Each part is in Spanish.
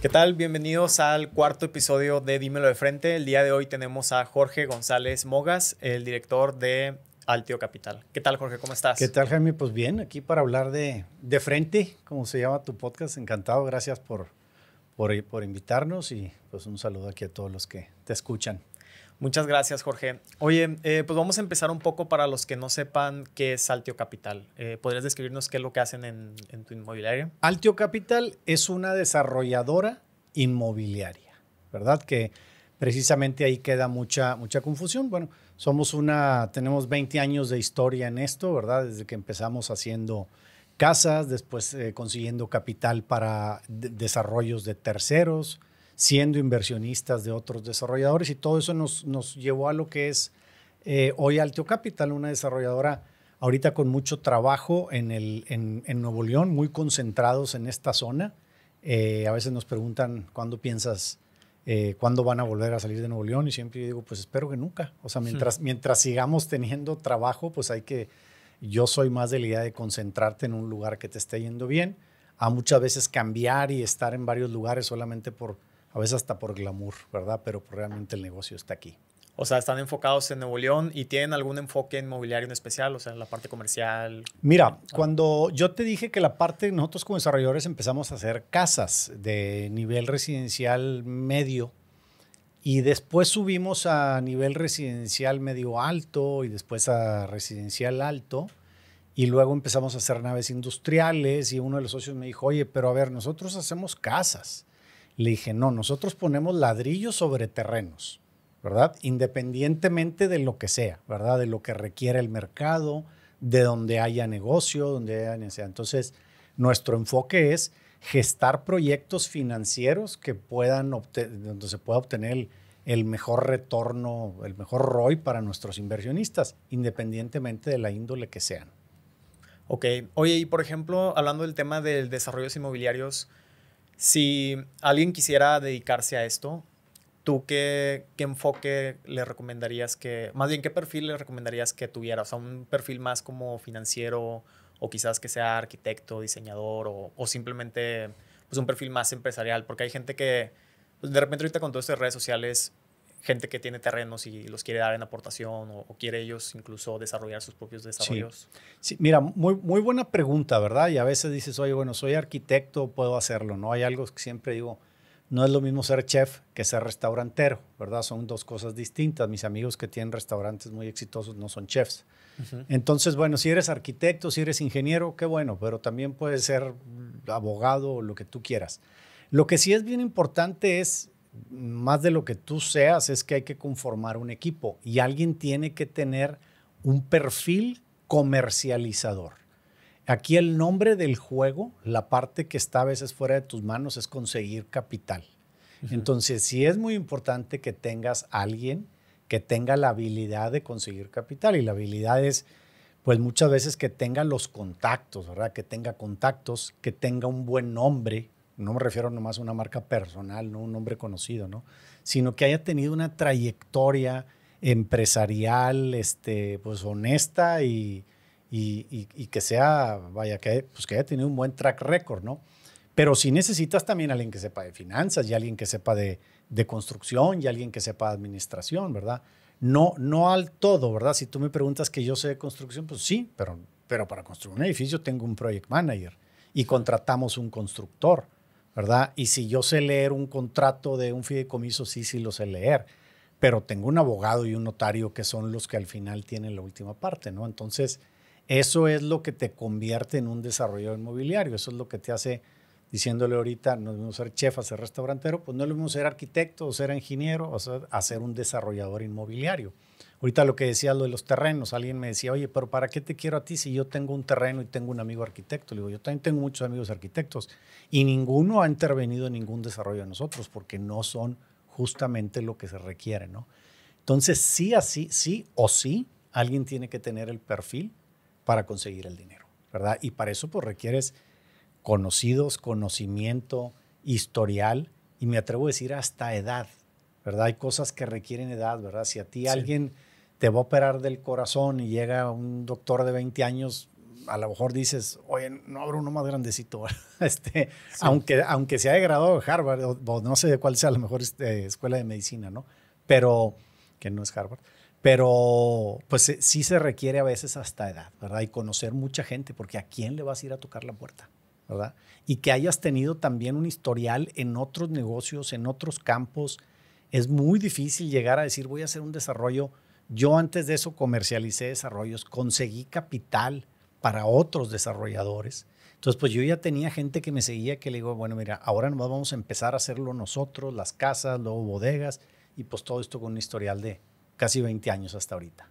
¿Qué tal? Bienvenidos al cuarto episodio de Dímelo de Frente. El día de hoy tenemos a Jorge González Mogas, el director de Altio Capital. ¿Qué tal, Jorge? ¿Cómo estás? ¿Qué tal, Jaime? Pues bien, aquí para hablar de, de frente, como se llama tu podcast. Encantado, gracias por, por, por invitarnos y pues un saludo aquí a todos los que te escuchan. Muchas gracias, Jorge. Oye, eh, pues vamos a empezar un poco para los que no sepan qué es Altio Capital. Eh, ¿Podrías describirnos qué es lo que hacen en, tu inmobiliaria? Altio Capital es una desarrolladora inmobiliaria, ¿verdad? Que precisamente ahí queda mucha, mucha confusión. Bueno, somos una, tenemos 20 años de historia en esto, ¿verdad? Desde que empezamos haciendo casas, después eh, consiguiendo capital para desarrollos de terceros, siendo inversionistas de otros desarrolladores y todo eso nos, nos llevó a lo que es eh, hoy Altio Capital, una desarrolladora ahorita con mucho trabajo en, el, en, Nuevo León, muy concentrados en esta zona. Eh, a veces nos preguntan cuándo piensas, eh, cuándo van a volver a salir de Nuevo León y siempre yo digo, pues espero que nunca. O sea, mientras, hmm. mientras sigamos teniendo trabajo, pues hay que, yo soy más de la idea de concentrarte en un lugar que te esté yendo bien, a muchas veces cambiar y estar en varios lugares solamente por a veces hasta por glamour, ¿verdad? Pero pues, realmente el negocio está aquí. O sea, están enfocados en Nuevo León y tienen algún enfoque inmobiliario en especial, o sea, en la parte comercial. Mira, ah. cuando yo te dije que la parte, nosotros como desarrolladores empezamos a hacer casas de nivel residencial medio y después subimos a nivel residencial medio alto y después a residencial alto y luego empezamos a hacer naves industriales y uno de los socios me dijo, oye, pero a ver, nosotros hacemos casas le dije, no, nosotros ponemos ladrillos sobre terrenos, ¿verdad? Independientemente de lo que sea, ¿verdad? De lo que requiere el mercado, de donde haya negocio, donde haya necesidad. Entonces, nuestro enfoque es gestar proyectos financieros que puedan donde se pueda obtener el, el mejor retorno, el mejor ROI para nuestros inversionistas, independientemente de la índole que sean. Ok, oye, y por ejemplo, hablando del tema de desarrollos inmobiliarios, si alguien quisiera dedicarse a esto, ¿tú qué, enfoque le recomendarías que, más bien, qué perfil le recomendarías que tuviera? O sea, un perfil más como financiero o quizás que sea arquitecto, diseñador o, simplemente pues, un perfil más empresarial, porque hay gente que pues, de repente ahorita con todas estas redes sociales gente que tiene terrenos y los quiere dar en aportación o, quiere ellos incluso desarrollar sus propios desarrollos? Sí, mira, muy, muy buena pregunta, ¿verdad? Y a veces dices, oye, bueno, soy arquitecto, puedo hacerlo, ¿no? Hay algo que siempre digo, no es lo mismo ser chef que ser restaurantero, ¿verdad? Son dos cosas distintas. Mis amigos que tienen restaurantes muy exitosos no son chefs. Entonces, bueno, si eres arquitecto, si eres ingeniero, qué bueno, pero también puedes ser abogado o lo que tú quieras. Lo que sí es bien importante es más de lo que tú seas, es que hay que conformar un equipo y alguien tiene que tener un perfil comercializador. Aquí el nombre del juego, la parte que está a veces fuera de tus manos es conseguir capital. Entonces, sí es muy importante que tengas alguien que tenga la habilidad de conseguir capital y la habilidad es pues muchas veces que tenga los contactos, ¿verdad? Que tenga contactos, que tenga un buen nombre, no me refiero nomás a una marca personal, no un nombre conocido, ¿no? Sino que haya tenido una trayectoria empresarial, este, pues honesta y, y, que sea, vaya, que, pues que haya tenido un buen track record, ¿no? Pero si necesitas también alguien que sepa de finanzas y alguien que sepa de, construcción y alguien que sepa de administración, ¿verdad? No, no al todo, ¿verdad? Si tú me preguntas que yo sé de construcción, pues sí, pero, pero para construir un edificio tengo un project manager y contratamos un constructor ¿verdad? Y si yo sé leer un contrato de un fideicomiso, sí, sí lo sé leer, pero tengo un abogado y un notario que son los que al final tienen la última parte, ¿no? Entonces, eso es lo que te convierte en un desarrollador inmobiliario, eso es lo que te hace diciéndole ahorita, no debemos ser chef ser restaurantero, pues no debemos lo mismo ser arquitecto o ser ingeniero o sea, un desarrollador inmobiliario. Ahorita lo que decía lo de los terrenos, alguien me decía, oye, pero ¿para qué te quiero a ti si yo tengo un terreno y tengo un amigo arquitecto? Le digo, yo también tengo muchos amigos arquitectos y ninguno ha intervenido en ningún desarrollo de nosotros porque no son justamente lo que se requiere, ¿no? Entonces, sí, así, sí o sí, alguien tiene que tener el perfil para conseguir el dinero, ¿verdad? Y para eso, pues requieres conocidos, conocimiento, historial y me atrevo a decir hasta edad, ¿verdad? Hay cosas que requieren edad, ¿verdad? Si a ti alguien te va a operar del corazón y llega un doctor de 20 años, a lo mejor dices, oye, no habrá uno más grandecito, este, aunque, aunque sea de graduado de Harvard, no sé de cuál sea la mejor escuela de medicina, ¿no? Pero, que no es Harvard, pero pues eh, sí se requiere a veces hasta edad, ¿verdad? Y conocer mucha gente, porque ¿a quién le vas a ir a tocar la puerta? ¿verdad? Y que hayas tenido también un historial en otros negocios, en otros campos, es muy difícil llegar a decir voy a hacer un desarrollo. Yo antes de eso comercialicé desarrollos, conseguí capital para otros desarrolladores. Entonces, pues yo ya tenía gente que me seguía que le digo, bueno, mira, ahora nos vamos a empezar a hacerlo nosotros, las casas, luego bodegas, y pues todo esto con un historial de casi 20 años hasta ahorita.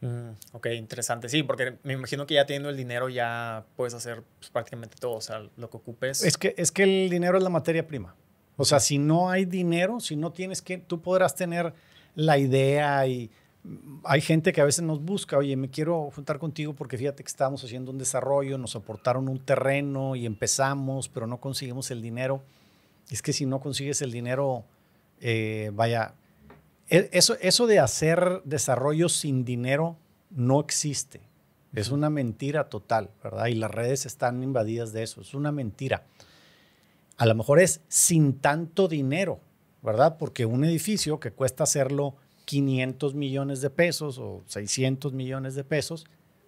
Mm, ok, interesante. Sí, porque me imagino que ya teniendo el dinero ya puedes hacer pues, prácticamente todo, o sea, lo que ocupes. Es que, es que el dinero es la materia prima. O sea, si no hay dinero, si no tienes que, tú podrás tener la idea y mm, hay gente que a veces nos busca, oye, me quiero juntar contigo porque fíjate que estamos haciendo un desarrollo, nos aportaron un terreno y empezamos, pero no conseguimos el dinero. Es que si no consigues el dinero, eh, vaya, e, eso, eso de hacer desarrollo sin dinero no existe. Es una mentira total, ¿verdad? Y las redes están invadidas de eso, es una mentira. A lo mejor es sin tanto dinero, ¿verdad? Porque un edificio que cuesta hacerlo 500 millones de pesos o 600 millones de pesos,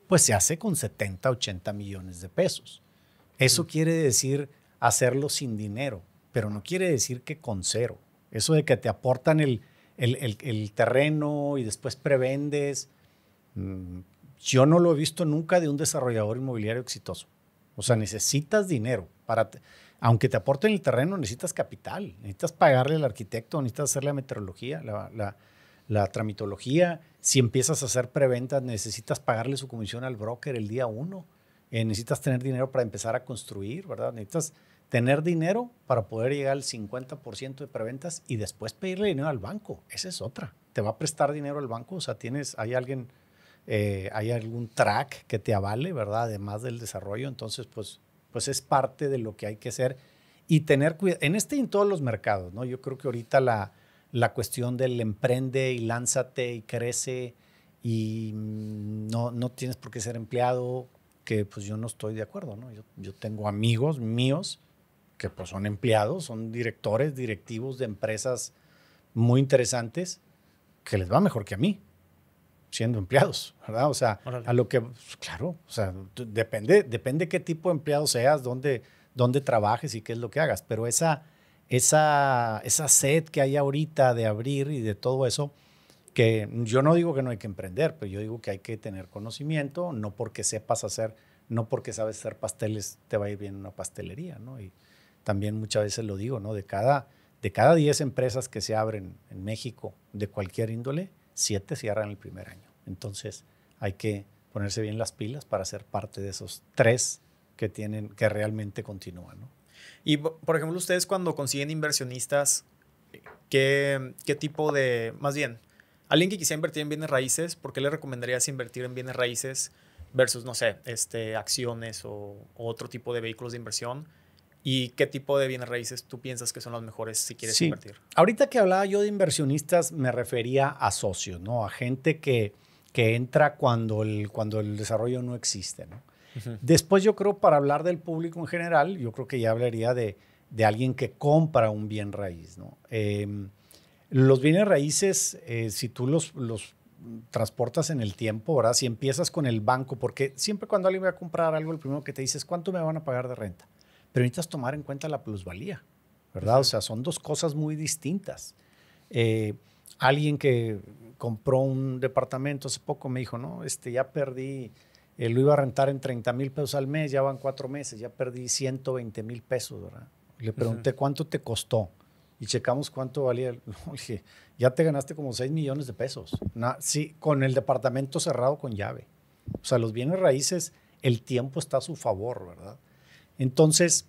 pues se hace con 70, 80 millones de pesos. Eso mm. quiere decir hacerlo sin dinero, pero no quiere decir que con cero. Eso de que te aportan el, terreno y después prevendes, mm, yo no lo he visto nunca de un desarrollador inmobiliario exitoso. O sea, necesitas dinero para aunque te aporten el terreno, necesitas capital, necesitas pagarle al arquitecto, necesitas hacerle la meteorología, la, tramitología. Si empiezas a hacer preventas, necesitas pagarle su comisión al broker el día uno. Eh, necesitas tener dinero para empezar a construir, ¿verdad? Necesitas tener dinero para poder llegar al 50% de preventas y después pedirle dinero al banco. Esa es otra. Te va a prestar dinero al banco, o sea, tienes, hay alguien, eh, hay algún track que te avale, ¿verdad? Además del desarrollo, entonces, pues pues es parte de lo que hay que hacer y tener cuidado. En este y en todos los mercados, ¿no? Yo creo que ahorita la, la cuestión del emprende y lánzate y crece y mm, no, no tienes por qué ser empleado, que pues yo no estoy de acuerdo, ¿no? Yo, yo tengo amigos míos que pues son empleados, son directores, directivos de empresas muy interesantes, que les va mejor que a mí siendo empleados, ¿verdad? O sea, a lo que, pues, claro, o sea, depende, depende qué tipo de empleado seas, dónde, dónde trabajes y qué es lo que hagas, pero esa, esa, esa sed que hay ahorita de abrir y de todo eso, que yo no digo que no hay que emprender, pero yo digo que hay que tener conocimiento, no porque sepas hacer, no porque sabes hacer pasteles te va a ir bien una pastelería, ¿no? Y también muchas veces lo digo, ¿no? De cada, de cada 10 empresas que se abren en México de cualquier índole, 7 cierran el primer año. Entonces hay que ponerse bien las pilas para ser parte de esos tres que tienen, que realmente continúan. Y por ejemplo, ustedes cuando consiguen inversionistas, ¿qué, ¿qué tipo de, más bien, alguien que quisiera invertir en bienes raíces, ¿por qué le recomendarías invertir en bienes raíces versus, no sé, este, acciones o, otro tipo de vehículos de inversión? ¿Y qué tipo de bienes raíces tú piensas que son los mejores si quieres sí. invertir? Ahorita que hablaba yo de inversionistas, me refería a socios, ¿no? A gente que que entra cuando el, cuando el desarrollo no existe. Después yo creo, para hablar del público en general, yo creo que ya hablaría de, alguien que compra un bien raíz. Em, los bienes raíces, eh, si tú los, los transportas en el tiempo, Si empiezas con el banco, porque siempre cuando alguien va a comprar algo, el primero que te dice es cuánto me van a pagar de renta. Pero necesitas tomar en cuenta la plusvalía, ¿verdad? O sea, son dos cosas muy distintas. Eh, alguien que compró un departamento hace poco me dijo, no, este, ya perdí, eh, lo iba a rentar en 30 mil pesos al mes, ya van cuatro meses, ya perdí 120 mil pesos, ¿verdad? Le pregunté, ¿cuánto te costó? Y checamos cuánto valía. ya te ganaste como 6 millones de pesos. sí, con el departamento cerrado con llave. O sea, los bienes raíces, el tiempo está a su favor, ¿verdad? Entonces,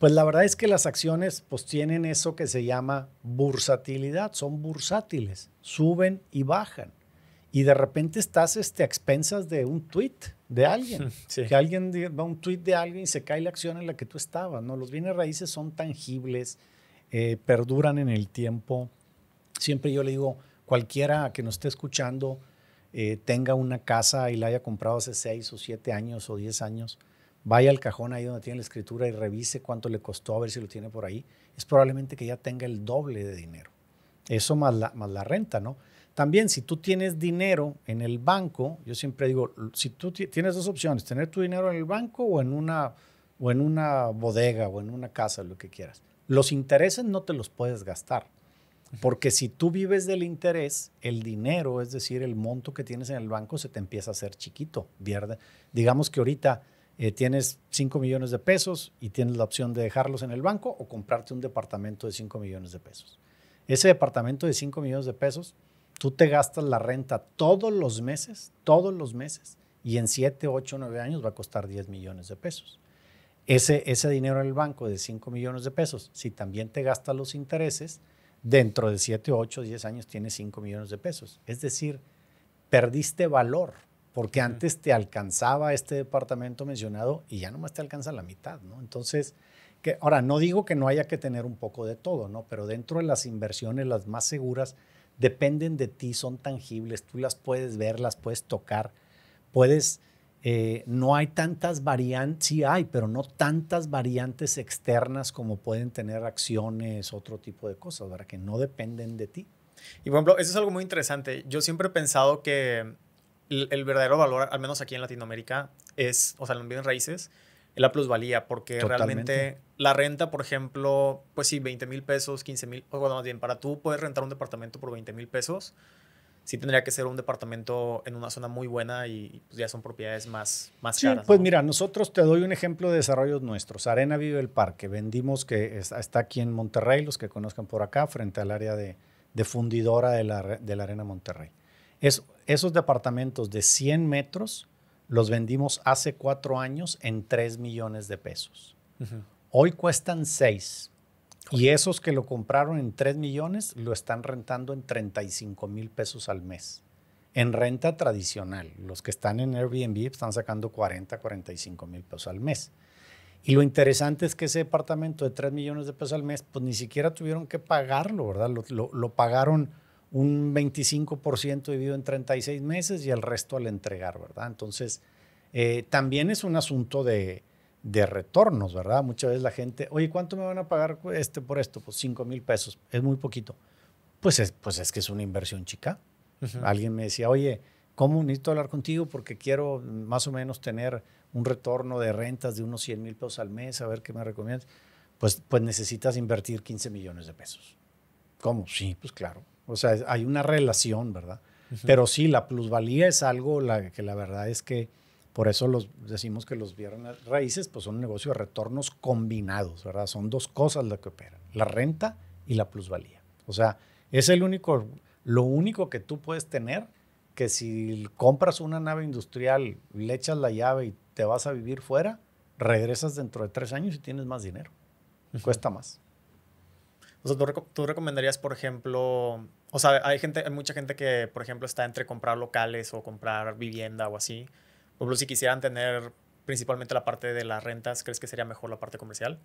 pues la verdad es que las acciones pues tienen eso que se llama bursatilidad, son bursátiles, suben y bajan. Y de repente estás este, a expensas de un tweet de alguien, que alguien va un tweet de alguien y se cae la acción en la que tú estabas, ¿no? Los bienes raíces son tangibles, eh, perduran en el tiempo. Siempre yo le digo, cualquiera que nos esté escuchando, eh, tenga una casa y la haya comprado hace seis o siete años o diez años, vaya al cajón ahí donde tiene la escritura y revise cuánto le costó, a ver si lo tiene por ahí, es probablemente que ya tenga el doble de dinero. Eso más la, más la renta, ¿no? También si tú tienes dinero en el banco, yo siempre digo, si tú tienes dos opciones, tener tu dinero en el banco o en una, o en una bodega o en una casa, lo que quieras. Los intereses no te los puedes gastar. Porque si tú vives del interés, el dinero, es decir, el monto que tienes en el banco, se te empieza a hacer chiquito. Digamos que ahorita eh, tienes 5 millones de pesos y tienes la opción de dejarlos en el banco o comprarte un departamento de 5 millones de pesos. Ese departamento de 5 millones de pesos, tú te gastas la renta todos los meses, todos los meses, y en 7, 8, 9 años va a costar 10 millones de pesos. Ese, ese dinero en el banco de 5 millones de pesos, si también te gastas los intereses, dentro de 7, 8, 10 años tienes 5 millones de pesos. Es decir, perdiste valor porque antes te alcanzaba este departamento mencionado y ya nomás te alcanza la mitad, ¿no? Entonces, que, ahora, no digo que no haya que tener un poco de todo, ¿no? Pero dentro de las inversiones, las más seguras, dependen de ti, son tangibles, tú las puedes ver, las puedes tocar, puedes... Eh, no hay tantas variantes, sí hay, pero no tantas variantes externas como pueden tener acciones, otro tipo de cosas, ¿verdad? Que no dependen de ti. Y por ejemplo, eso es algo muy interesante. Yo siempre he pensado que el, verdadero valor, al menos aquí en Latinoamérica, es, o sea, en bienes raíces, la plusvalía, porque realmente la renta, por ejemplo, pues sí, 20 mil pesos, 15 mil, bueno, más bien, para tú puedes rentar un departamento por 20 mil pesos, sí tendría que ser un departamento en una zona muy buena y pues, ya son propiedades más, caras. Pues mira, nosotros te doy un ejemplo de desarrollos nuestros. Arena Vive el Parque, vendimos que está aquí en Monterrey, los que conozcan por acá, frente al área de, fundidora de la, de la Arena Monterrey. Es, esos departamentos de 100 metros los vendimos hace cuatro años en 3 millones de pesos. Hoy cuestan 6. Y esos que lo compraron en 3 millones lo están rentando en 35 mil pesos al mes. En renta tradicional, los que están en Airbnb están sacando 40, 45 mil pesos al mes. Y lo interesante es que ese departamento de 3 millones de pesos al mes, pues ni siquiera tuvieron que pagarlo, ¿verdad? lo pagaron un 25% dividido en 36 meses y el resto al entregar, ¿verdad? Entonces, eh, también es un asunto de, retornos, ¿verdad? Muchas veces la gente, oye, ¿cuánto me van a pagar este por esto? Pues 5 mil pesos, es muy poquito. Pues es, pues es que es una inversión chica. Alguien me decía, oye, ¿cómo necesito hablar contigo? Porque quiero más o menos tener un retorno de rentas de unos 100 mil pesos al mes, a ver qué me recomiendas. Pues, pues necesitas invertir 15 millones de pesos. ¿Cómo? Sí, pues claro. O sea, hay una relación, ¿verdad? Pero sí, la plusvalía es algo que la verdad es que por eso los, decimos que los viernes raíces pues son un negocio de retornos combinados, ¿verdad? Son dos cosas las que operan, la renta y la plusvalía. O sea, es el único, lo único que tú puedes tener que si compras una nave industrial, le echas la llave y te vas a vivir fuera, regresas dentro de tres años y tienes más dinero. Cuesta más. O sea, ¿tú, recomendarías, por ejemplo, o sea, hay gente, hay mucha gente que, por ejemplo, está entre comprar locales o comprar vivienda o así. Por ejemplo, si quisieran tener principalmente la parte de las rentas, ¿crees que sería mejor la parte comercial?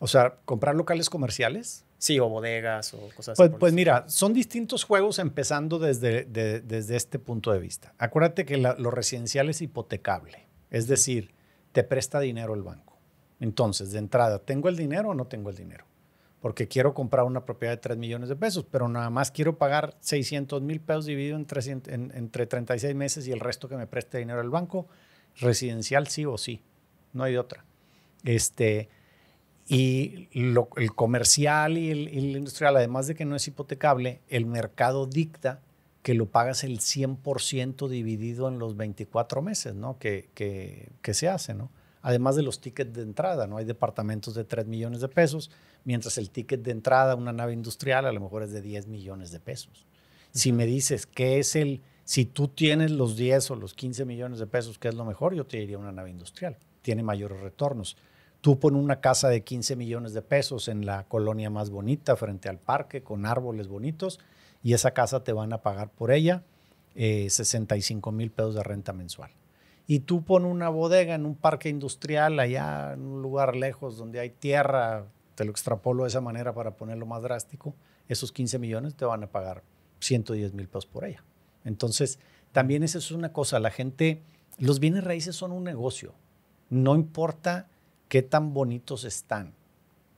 O sea, comprar locales comerciales. Sí, o bodegas o cosas pues, así. Pues, pues mira, son distintos juegos empezando desde, desde este punto de vista. Acuérdate que lo residencial es hipotecable, es decir, te presta dinero el banco. Entonces, de entrada, ¿tengo el dinero o no tengo el dinero? porque quiero comprar una propiedad de 3 millones de pesos, pero nada más quiero pagar 600 mil pesos dividido en entre 36 meses y el resto que me preste dinero el banco, residencial sí o sí, no hay otra. Este, y el comercial y el, industrial, además de que no es hipotecable, el mercado dicta que lo pagas el 100% dividido en los 24 meses ¿no? que, que, que se hace, ¿no? además de los tickets de entrada, ¿no? hay departamentos de 3 millones de pesos mientras el ticket de entrada a una nave industrial a lo mejor es de 10 millones de pesos. Si me dices qué es el, si tú tienes los 10 o los 15 millones de pesos, ¿qué es lo mejor, yo te diría una nave industrial, tiene mayores retornos. Tú pon una casa de 15 millones de pesos en la colonia más bonita, frente al parque, con árboles bonitos, y esa casa te van a pagar por ella 65 eh, mil pesos de renta mensual y tú pon una bodega en un parque industrial allá en un lugar lejos donde hay tierra, te lo extrapolo de esa manera para ponerlo más drástico, esos 15 millones te van a pagar 110 mil pesos por ella. Entonces, también esa es una cosa, la gente, los bienes raíces son un negocio, no importa qué tan bonitos están,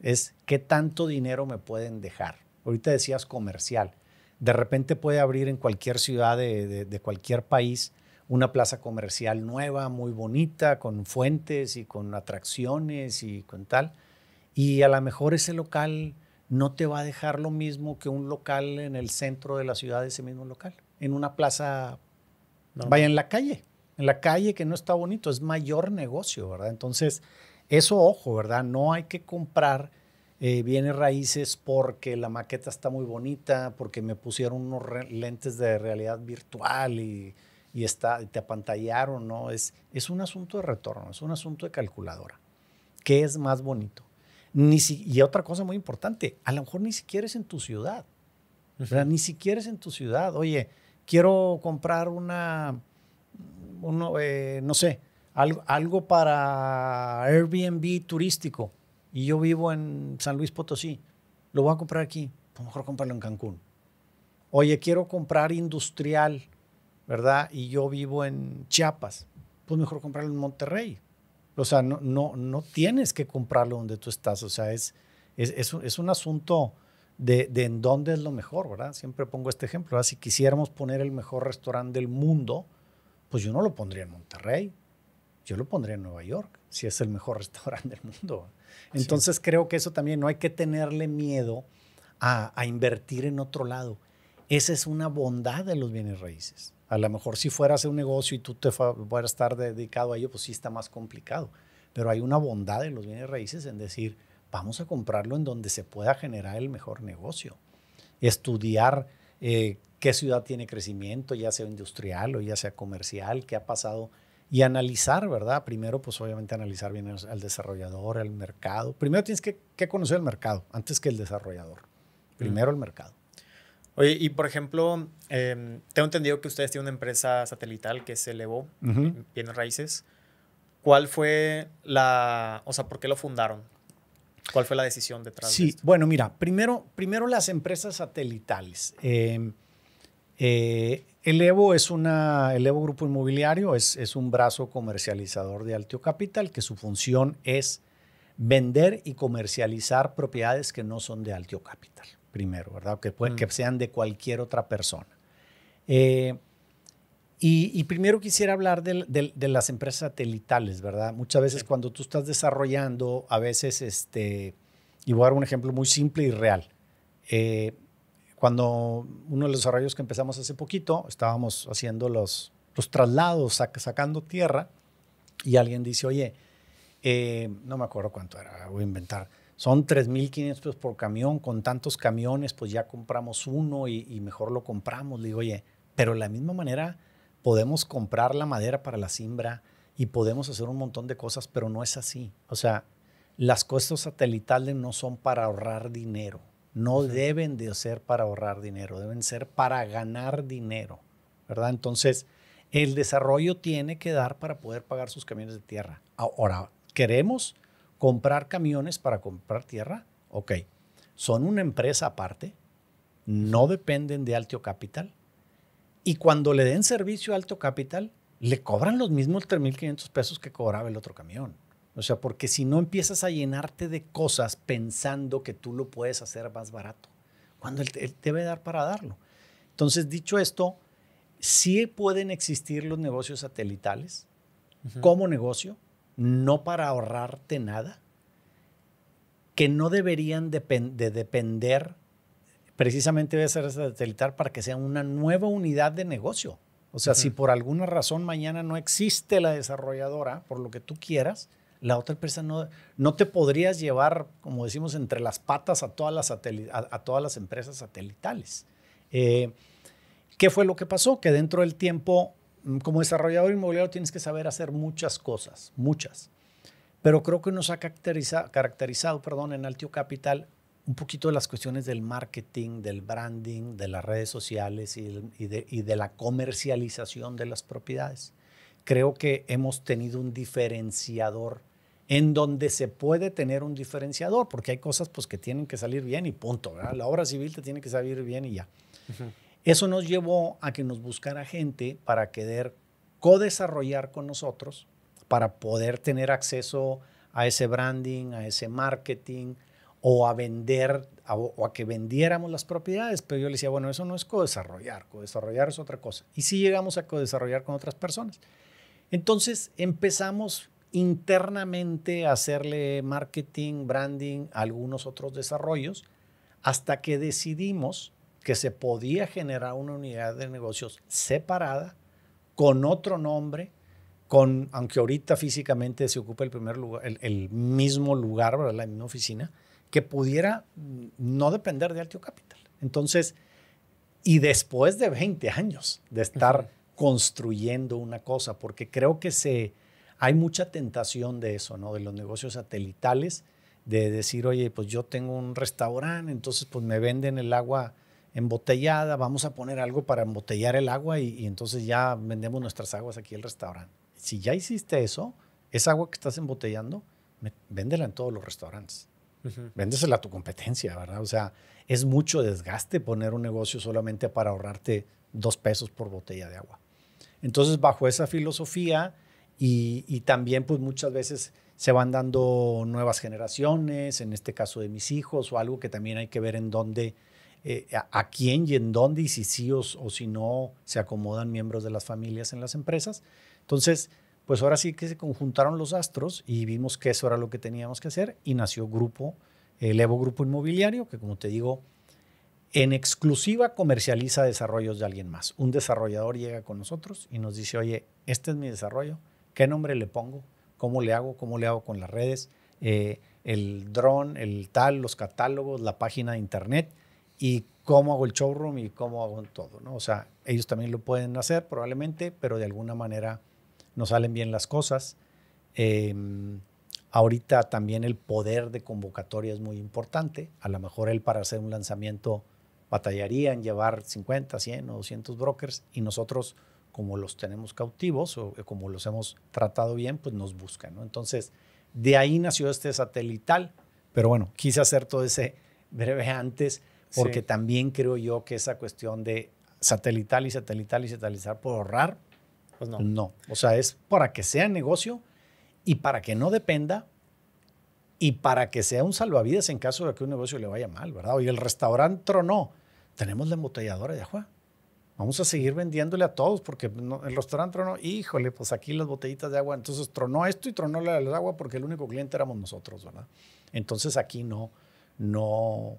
es qué tanto dinero me pueden dejar. Ahorita decías comercial, de repente puede abrir en cualquier ciudad de, de cualquier país una plaza comercial nueva, muy bonita, con fuentes y con atracciones y con tal y a lo mejor ese local no te va a dejar lo mismo que un local en el centro de la ciudad, ese mismo local, en una plaza, vaya en la calle, en la calle que no está bonito, es mayor negocio, ¿verdad? Entonces, eso ojo, ¿verdad? No hay que comprar eh, bienes raíces porque la maqueta está muy bonita, porque me pusieron unos lentes de realidad virtual y, y está, te apantallaron, ¿no? Es, es un asunto de retorno, es un asunto de calculadora. ¿Qué es más bonito? y otra cosa muy importante, a lo mejor ni siquiera es en tu ciudad. Ni siquiera es en tu ciudad. Oye, quiero comprar una, uno, eh, no sé, algo, para Airbnb turístico. Y yo vivo en San Luis Potosí. Lo voy a comprar aquí. Pues mejor comprarlo en Cancún. Oye, quiero comprar industrial, ¿verdad? Y yo vivo en Chiapas. Pues mejor comprarlo en Monterrey. O sea, no, no, tienes que comprarlo donde tú estás. O sea, es, es, es, un asunto de, en dónde es lo mejor, ¿verdad? Siempre pongo este ejemplo. Si quisiéramos poner el mejor restaurante del mundo, pues yo no lo pondría en Monterrey. Yo lo pondría en Nueva York, si es el mejor restaurante del mundo. Entonces creo que eso también no hay que tenerle miedo a invertir en otro lado. Esa es una bondad de los bienes raíces. A lo mejor si fuera a hacer un negocio y tú te fueras a estar dedicado a ello, pues sí está más complicado. Pero hay una bondad en los bienes raíces en decir, vamos a comprarlo en donde se pueda generar el mejor negocio. Estudiar eh, qué ciudad tiene crecimiento, ya sea industrial o ya sea comercial, qué ha pasado. Y analizar, ¿verdad? Primero, pues obviamente analizar bien al desarrollador, al mercado. Primero tienes que conocer el mercado antes que el desarrollador. Mm. Primero el mercado. Oye, y por ejemplo, em, tengo entendido que ustedes tienen una empresa satelital que es elevó, uh Raíces. ¿Cuál fue la, o sea, por qué lo fundaron? ¿Cuál fue la decisión detrás sí, de esto? bueno, mira, primero, primero las empresas satelitales. Em, eh, el Evo es una, el Evo Grupo Inmobiliario es, es, un brazo comercializador de Altio Capital que su función es vender y comercializar propiedades que no son de Altio Capital primero, ¿verdad? Que, puede, que mm. sean de cualquier otra persona. Eh, y, primero quisiera hablar de, las empresas satelitales, ¿verdad? Muchas veces cuando tú estás desarrollando, a veces, este, y voy a dar un ejemplo muy simple y real. Eh, cuando uno de los desarrollos que empezamos hace poquito, estábamos haciendo los, los traslados, sacando tierra, y alguien dice, oye, eh, no me acuerdo cuánto era, voy a inventar, son 3.500 pesos por camión, con tantos camiones, pues ya compramos uno y, mejor lo compramos. Le digo, oye, pero de la misma manera podemos comprar la madera para la simbra y podemos hacer un montón de cosas, pero no es así. O sea, las costos satelitales no son para ahorrar dinero, no deben de ser para ahorrar dinero, deben ser para ganar dinero, ¿verdad? Entonces, el desarrollo tiene que dar para poder pagar sus camiones de tierra. Ahora, queremos comprar camiones para comprar tierra, ok, son una empresa aparte, no dependen de alto Capital. Y cuando le den servicio a Alto Capital, le cobran los mismos 3.500 pesos que cobraba el otro camión. O sea, porque si no empiezas a llenarte de cosas pensando que tú lo puedes hacer más barato, cuando él, te debe dar para darlo. Entonces, dicho esto, sí pueden existir los negocios satelitales como negocio, no para ahorrarte nada, que no deberían de, depender precisamente de ser satelital, para que sea una nueva unidad de negocio. O sea, si por alguna razón mañana no existe la desarrolladora, por lo que tú quieras, la otra empresa no, no te podrías llevar, como decimos, entre las patas a todas las, todas las empresas satelitales. Eh, ¿Qué fue lo que pasó? Que dentro del tiempo Mm, como desarrollador inmobiliario tienes que saber hacer muchas cosas, muchas. Pero creo que nos ha caracterizado perdón, en Altio Capital un poquito de las cuestiones del marketing, del branding, de las redes sociales y, de, la comercialización de las propiedades. Creo que hemos tenido un diferenciador en donde se puede tener un diferenciador, porque hay cosas pues, que tienen que salir bien y punto. La obra civil te tiene que salir bien y ya. Eso nos llevó a que nos buscara gente para querer co-desarrollar con nosotros, para poder tener acceso a ese branding, a ese marketing, o a vender o a que vendiéramos las propiedades, pero yo le decía, bueno, eso no es co-desarrollar, co-desarrollar es otra cosa. Y sí llegamos a co-desarrollar con otras personas. Entonces empezamos internamente a hacerle marketing, branding, algunos otros desarrollos, hasta que decidimos que se podía generar una unidad de negocios separada, con otro nombre, con, aunque ahorita físicamente se ocupa el primer lugar, el, mismo lugar, la misma oficina, que pudiera no depender de Altio Capital. Entonces, y después de 20 años de estar construyendo una cosa, porque creo que se, hay mucha tentación de eso, ¿no? De los negocios satelitales, de decir, oye, pues yo tengo un restaurante, entonces pues me venden el agua embotellada, vamos a poner algo para embotellar el agua y, entonces ya vendemos nuestras aguas aquí el restaurante. Si ya hiciste eso, esa agua que estás embotellando, véndela en todos los restaurantes. Véndesela a tu competencia, ¿verdad? O sea, es mucho desgaste poner un negocio solamente para ahorrarte dos pesos por botella de agua. Entonces, bajo esa filosofía y, y también pues muchas veces se van dando nuevas generaciones, en este caso de mis hijos o algo que también hay que ver en dónde eh, a, quién y en dónde y si sí o, si no se acomodan miembros de las familias en las empresas. Entonces, pues ahora sí que se conjuntaron los astros y vimos que eso era lo que teníamos que hacer y nació Grupo, el Evo Grupo Inmobiliario, que como te digo, en exclusiva comercializa desarrollos de alguien más. Un desarrollador llega con nosotros y nos dice, oye, este es mi desarrollo, ¿qué nombre le pongo? ¿Cómo le hago? ¿Cómo le hago con las redes? Eh, el dron, el tal, los catálogos, la página de internet y cómo hago el showroom y cómo hago todo, ¿no? O sea, ellos también lo pueden hacer probablemente, pero de alguna manera no salen bien las cosas. Em, ahorita también el poder de convocatoria es muy importante. A lo mejor él para hacer un lanzamiento batallaría en llevar 50, 100 o 200 brokers y nosotros como los tenemos cautivos o eh, como los hemos tratado bien, pues nos buscan, ¿no? Entonces, de ahí nació este satelital, pero bueno, quise hacer todo ese breve antes porque también creo yo que esa cuestión de satelital y satelital y satelizar por ahorrar, pues no. No, o sea, es para que sea negocio y para que no dependa y para que sea un salvavidas en caso de que un negocio le vaya mal, ¿verdad? y el restaurante tronó, tenemos la embotelladora de agua. Vamos a seguir vendiéndole a todos porque el restaurante tronó, híjole, pues aquí las botellitas de agua. Entonces tronó esto y tronó el agua porque el único cliente éramos nosotros, ¿verdad? Entonces aquí no, no,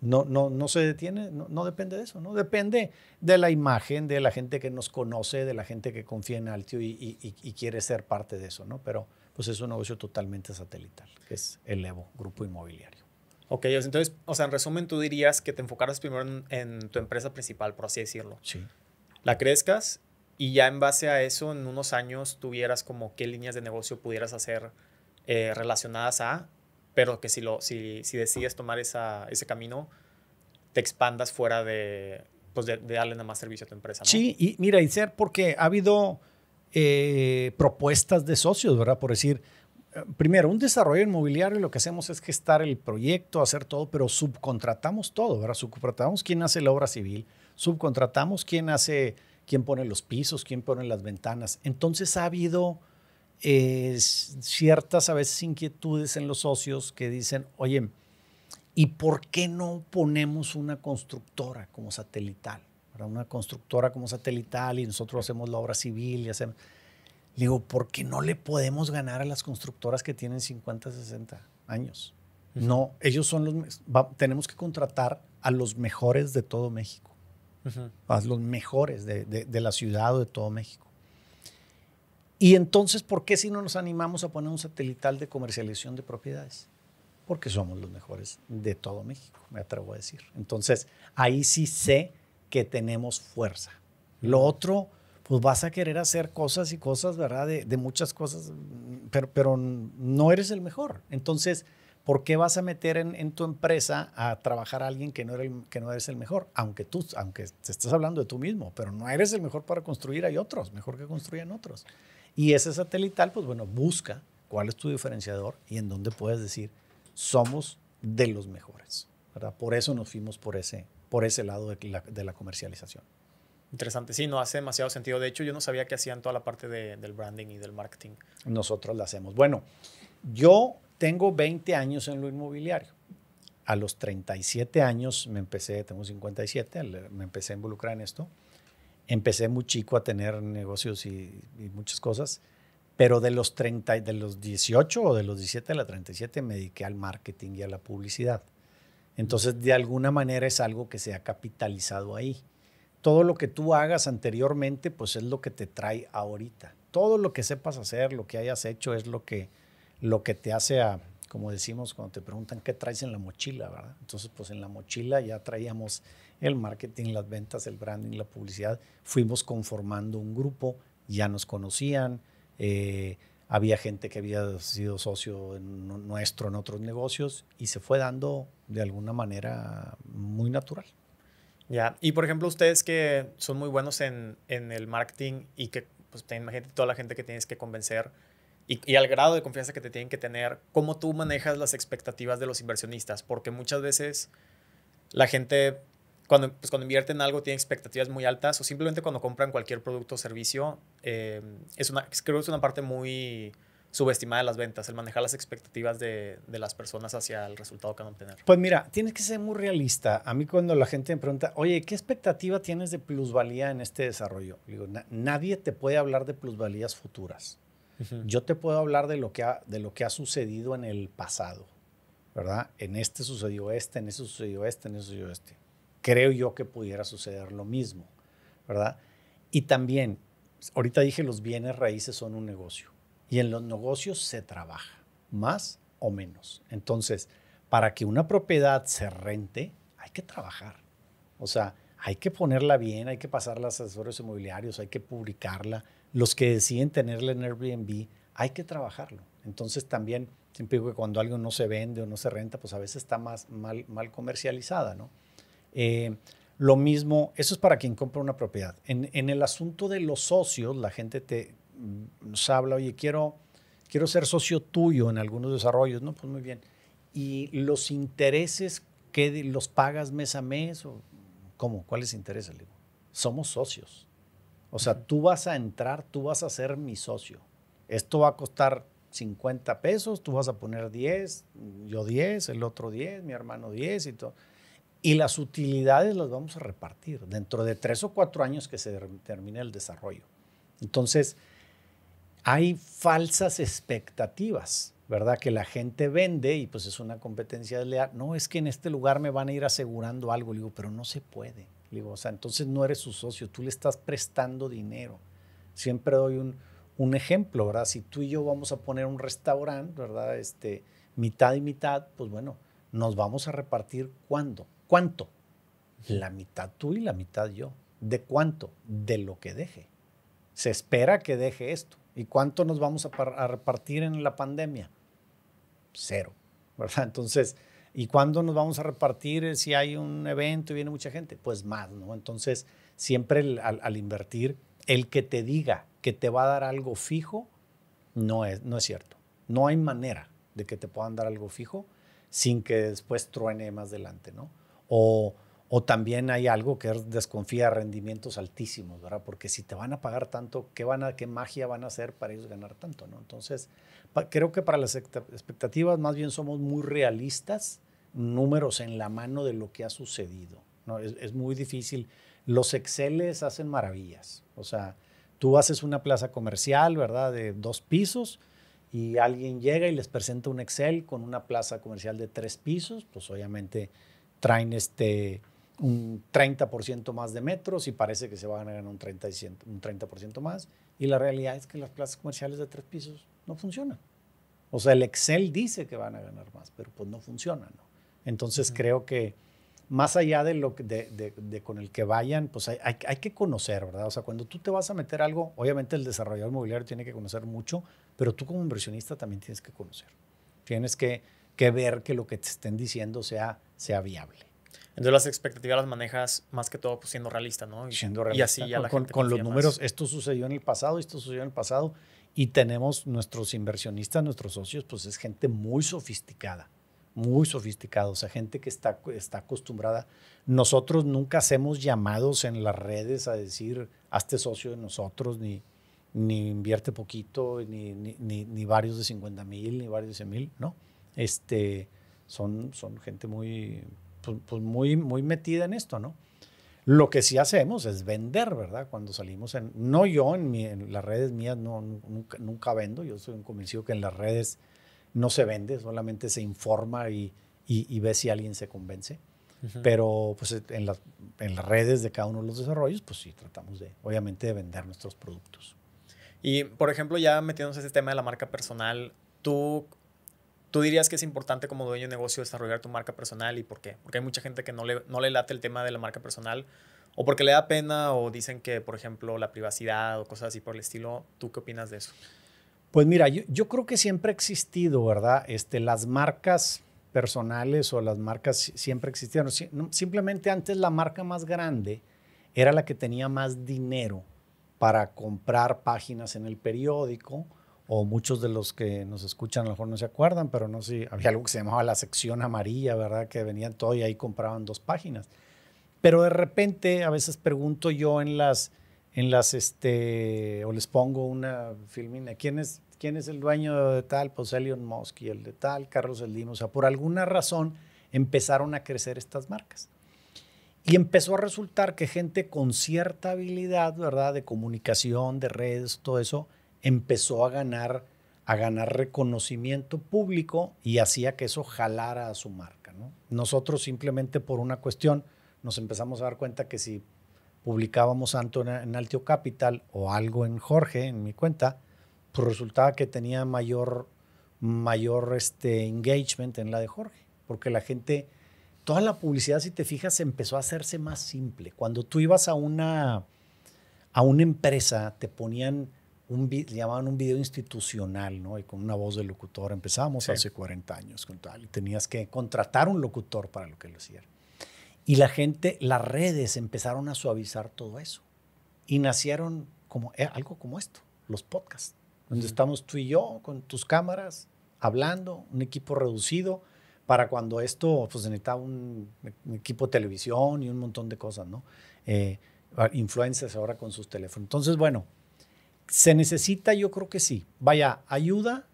no, no, no se detiene, no, depende de eso, ¿no? Depende de la imagen, de la gente que nos conoce, de la gente que confía en Altio y, quiere ser parte de eso, ¿no? Pero pues es un negocio totalmente satelital, que es el Evo, Grupo Inmobiliario. Ok, entonces, o sea, en resumen, tú dirías que te enfocaras primero en, tu empresa principal, por así decirlo. Sí. La crezcas y ya en base a eso, en unos años, tuvieras como qué líneas de negocio pudieras hacer eh, relacionadas a pero que si, lo, si, si decides tomar esa, ese camino, te expandas fuera de, pues de, darle nada más servicio a tu empresa. Sí, y mira, y ser porque ha habido eh, propuestas de socios, ¿verdad? Por decir, eh, primero, un desarrollo inmobiliario lo que hacemos es gestar el proyecto, hacer todo, pero subcontratamos todo, ¿verdad? Subcontratamos quién hace la obra civil, subcontratamos quién hace, quién pone los pisos, quién pone las ventanas. Entonces ha habido eh, ciertas a veces inquietudes en los socios que dicen, oye, ¿y por qué no ponemos una constructora como satelital? Una constructora como satelital y nosotros hacemos la obra civil y hacemos... digo, ¿por qué no le podemos ganar a las constructoras que tienen 50, 60 años? No, ellos son los... tenemos que contratar a los mejores de todo México. A los mejores de la ciudad o de todo México. Y entonces, ¿por qué si no nos animamos a poner un satelital de comercialización de propiedades? Porque somos los mejores de todo México, me atrevo a decir. Entonces, ahí sí sé que tenemos fuerza. Lo otro, pues vas a querer hacer cosas y cosas, ¿verdad? De, muchas cosas, pero, no eres el mejor. Entonces, ¿por qué vas a meter en, tu empresa a trabajar a alguien que no, eres el, que no eres el mejor? Aunque tú, aunque te estás hablando de tú mismo, pero no eres el mejor para construir, hay otros, mejor que construyan otros. Y ese satelital, pues bueno, busca cuál es tu diferenciador y en dónde puedes decir, somos de los mejores. ¿verdad? Por eso nos fuimos por ese, por ese lado de la, comercialización. Interesante, sí, no hace demasiado sentido. De hecho, yo no sabía que hacían toda la parte del branding y del marketing. Nosotros la hacemos. Bueno, yo tengo 20 años en lo inmobiliario. A los 37 años me empecé, tengo 57, me empecé a involucrar en esto empecé muy chico a tener negocios y, muchas cosas, pero de los, 30, de los 18 o de los 17 a la 37 me dediqué al marketing y a la publicidad. Entonces, de alguna manera es algo que se ha capitalizado ahí. Todo lo que tú hagas anteriormente, pues es lo que te trae ahorita. Todo lo que sepas hacer, lo que hayas hecho, es lo que, lo que te hace a, como decimos cuando te preguntan qué traes en la mochila, ¿verdad? Entonces, pues en la mochila ya traíamos el marketing, las ventas, el branding, la publicidad. Fuimos conformando un grupo, ya nos conocían, eh, había gente que había sido socio en, nuestro en otros negocios y se fue dando de alguna manera muy natural. Ya, y por ejemplo, ustedes que son muy buenos en, el marketing y que, pues, imagínate toda la gente que tienes que convencer, y, al grado de confianza que te tienen que tener, cómo tú manejas las expectativas de los inversionistas, porque muchas veces la gente cuando, pues, cuando invierte en algo tiene expectativas muy altas o simplemente cuando compran cualquier producto o servicio, eh, es una, creo que es una parte muy subestimada de las ventas, el manejar las expectativas de, las personas hacia el resultado que van a obtener. Pues mira, tienes que ser muy realista. A mí cuando la gente me pregunta, oye, ¿qué expectativa tienes de plusvalía en este desarrollo? Digo, nadie te puede hablar de plusvalías futuras. Yo te puedo hablar de lo, que ha, de lo que ha sucedido en el pasado, ¿verdad? En este sucedió este, en ese sucedió este, en ese sucedió este. Creo yo que pudiera suceder lo mismo, ¿verdad? Y también, ahorita dije, los bienes raíces son un negocio. Y en los negocios se trabaja, más o menos. Entonces, para que una propiedad se rente, hay que trabajar. O sea, hay que ponerla bien, hay que pasarla a asesores inmobiliarios, hay que publicarla, los que deciden tenerle en Airbnb, hay que trabajarlo. Entonces también, siempre digo que cuando algo no se vende o no se renta, pues a veces está más mal, comercializada, ¿no? Eh, lo mismo, eso es para quien compra una propiedad. En, el asunto de los socios, la gente te, mm, nos habla, oye, quiero, quiero ser socio tuyo en algunos desarrollos, ¿no? Pues muy bien. ¿Y los intereses que los pagas mes a mes? O, ¿Cómo? ¿Cuáles intereses? digo, somos socios. O sea, tú vas a entrar, tú vas a ser mi socio. Esto va a costar 50 pesos, tú vas a poner 10, yo 10, el otro 10, mi hermano 10 y todo. Y las utilidades las vamos a repartir dentro de tres o cuatro años que se termine el desarrollo. Entonces, hay falsas expectativas, ¿verdad? Que la gente vende y pues es una competencia de desleal. No, es que en este lugar me van a ir asegurando algo. Le digo, pero no se puede entonces no eres su socio, tú le estás prestando dinero. Siempre doy un, ejemplo, ¿verdad? Si tú y yo vamos a poner un restaurante, ¿verdad? Este, mitad y mitad, pues bueno, nos vamos a repartir cuándo, cuánto. La mitad tú y la mitad yo. ¿De cuánto? De lo que deje. Se espera que deje esto. ¿Y cuánto nos vamos a, a repartir en la pandemia? Cero, ¿verdad? Entonces, ¿Y cuándo nos vamos a repartir eh, si hay un evento y viene mucha gente? Pues más, ¿no? Entonces, siempre al, invertir, el que te diga que te va a dar algo fijo, no es, no es cierto. No hay manera de que te puedan dar algo fijo sin que después truene más adelante, ¿no? O o también hay algo que desconfía rendimientos altísimos, ¿verdad? Porque si te van a pagar tanto, ¿qué, van a, qué magia van a hacer para ellos ganar tanto, ¿no? Entonces, creo que para las expectativas más bien somos muy realistas, números en la mano de lo que ha sucedido, ¿no? Es, es muy difícil. Los Exceles hacen maravillas, o sea, tú haces una plaza comercial, ¿verdad? De dos pisos, y alguien llega y les presenta un Excel con una plaza comercial de tres pisos, pues obviamente traen este un 30% más de metros y parece que se van a ganar un 30%, un 30 más. Y la realidad es que las plazas comerciales de tres pisos no funcionan. O sea, el Excel dice que van a ganar más, pero pues no funcionan. Entonces creo que más allá de lo con el que vayan, pues hay, que conocer, ¿verdad? O sea, cuando tú te vas a meter algo, obviamente el desarrollador inmobiliario tiene que conocer mucho, pero tú como inversionista también tienes que conocer. Tienes que, que ver que lo que te estén diciendo sea, sea viable. Entonces las expectativas las manejas más que todo pues, siendo realista, ¿no? Y, siendo realista. así ya con, la gente con, los números, esto sucedió en el pasado, esto sucedió en el pasado, y tenemos nuestros inversionistas, nuestros socios, pues es gente muy sofisticada, muy sofisticada, o sea, gente que está, está acostumbrada. Nosotros nunca hacemos llamados en las redes a decir, hazte socio de nosotros, ni, ni invierte poquito, ni, ni, varios de 50 mil, ni varios de 100 mil, ¿no? Este, son, son gente muy pues, pues, muy, muy metida en esto, ¿no? Lo que sí hacemos es vender, ¿verdad? Cuando salimos en... No yo, en, las redes mías no, nunca, vendo. Yo soy un convencido que en las redes no se vende, solamente se informa y, y, ve si alguien se convence. Pero pues en las, en las redes de cada uno de los desarrollos, pues sí, tratamos de, obviamente, de vender nuestros productos. Y, por ejemplo, ya metiéndose en ese tema de la marca personal, tú ¿Tú dirías que es importante como dueño de negocio desarrollar tu marca personal y por qué? Porque hay mucha gente que no le, no le late el tema de la marca personal o porque le da pena o dicen que, por ejemplo, la privacidad o cosas así por el estilo. ¿Tú qué opinas de eso? Pues mira, yo, creo que siempre ha existido, ¿verdad? Este, las marcas personales o las marcas siempre existieron. Simplemente antes la marca más grande era la que tenía más dinero para comprar páginas en el periódico, o muchos de los que nos escuchan a lo mejor no se acuerdan, pero no sé, había algo que se llamaba la sección amarilla, ¿verdad? Que venían todo y ahí compraban dos páginas. Pero de repente a veces pregunto yo en las, en las, este, o les pongo una filmina, ¿quién es, quién es el dueño de tal? Pues Elon Musk y el de tal, Carlos Eldino. O sea, por alguna razón empezaron a crecer estas marcas. Y empezó a resultar que gente con cierta habilidad, ¿verdad? De comunicación, de redes, todo eso, empezó a ganar, a ganar reconocimiento público y hacía que eso jalara a su marca. ¿no? Nosotros simplemente por una cuestión nos empezamos a dar cuenta que si publicábamos tanto en Altio Capital o algo en Jorge, en mi cuenta, pues resultaba que tenía mayor, mayor este engagement en la de Jorge, porque la gente, toda la publicidad, si te fijas, empezó a hacerse más simple. Cuando tú ibas a una, a una empresa, te ponían un, llamaban un video institucional, ¿no? Y con una voz de locutor. Empezamos hace 40 años con tal. tenías que contratar un locutor para lo que lo hiciera. Y la gente, las redes empezaron a suavizar todo eso. Y nacieron como, eh, algo como esto, los podcasts, donde estamos tú y yo con tus cámaras, hablando, un equipo reducido, para cuando esto, pues necesitaba un, e-, equipo de televisión y un montón de cosas, ¿no? Eh, Influencias ahora con sus teléfonos. Entonces, bueno, ¿Se necesita? Yo creo que sí. Vaya, ayuda.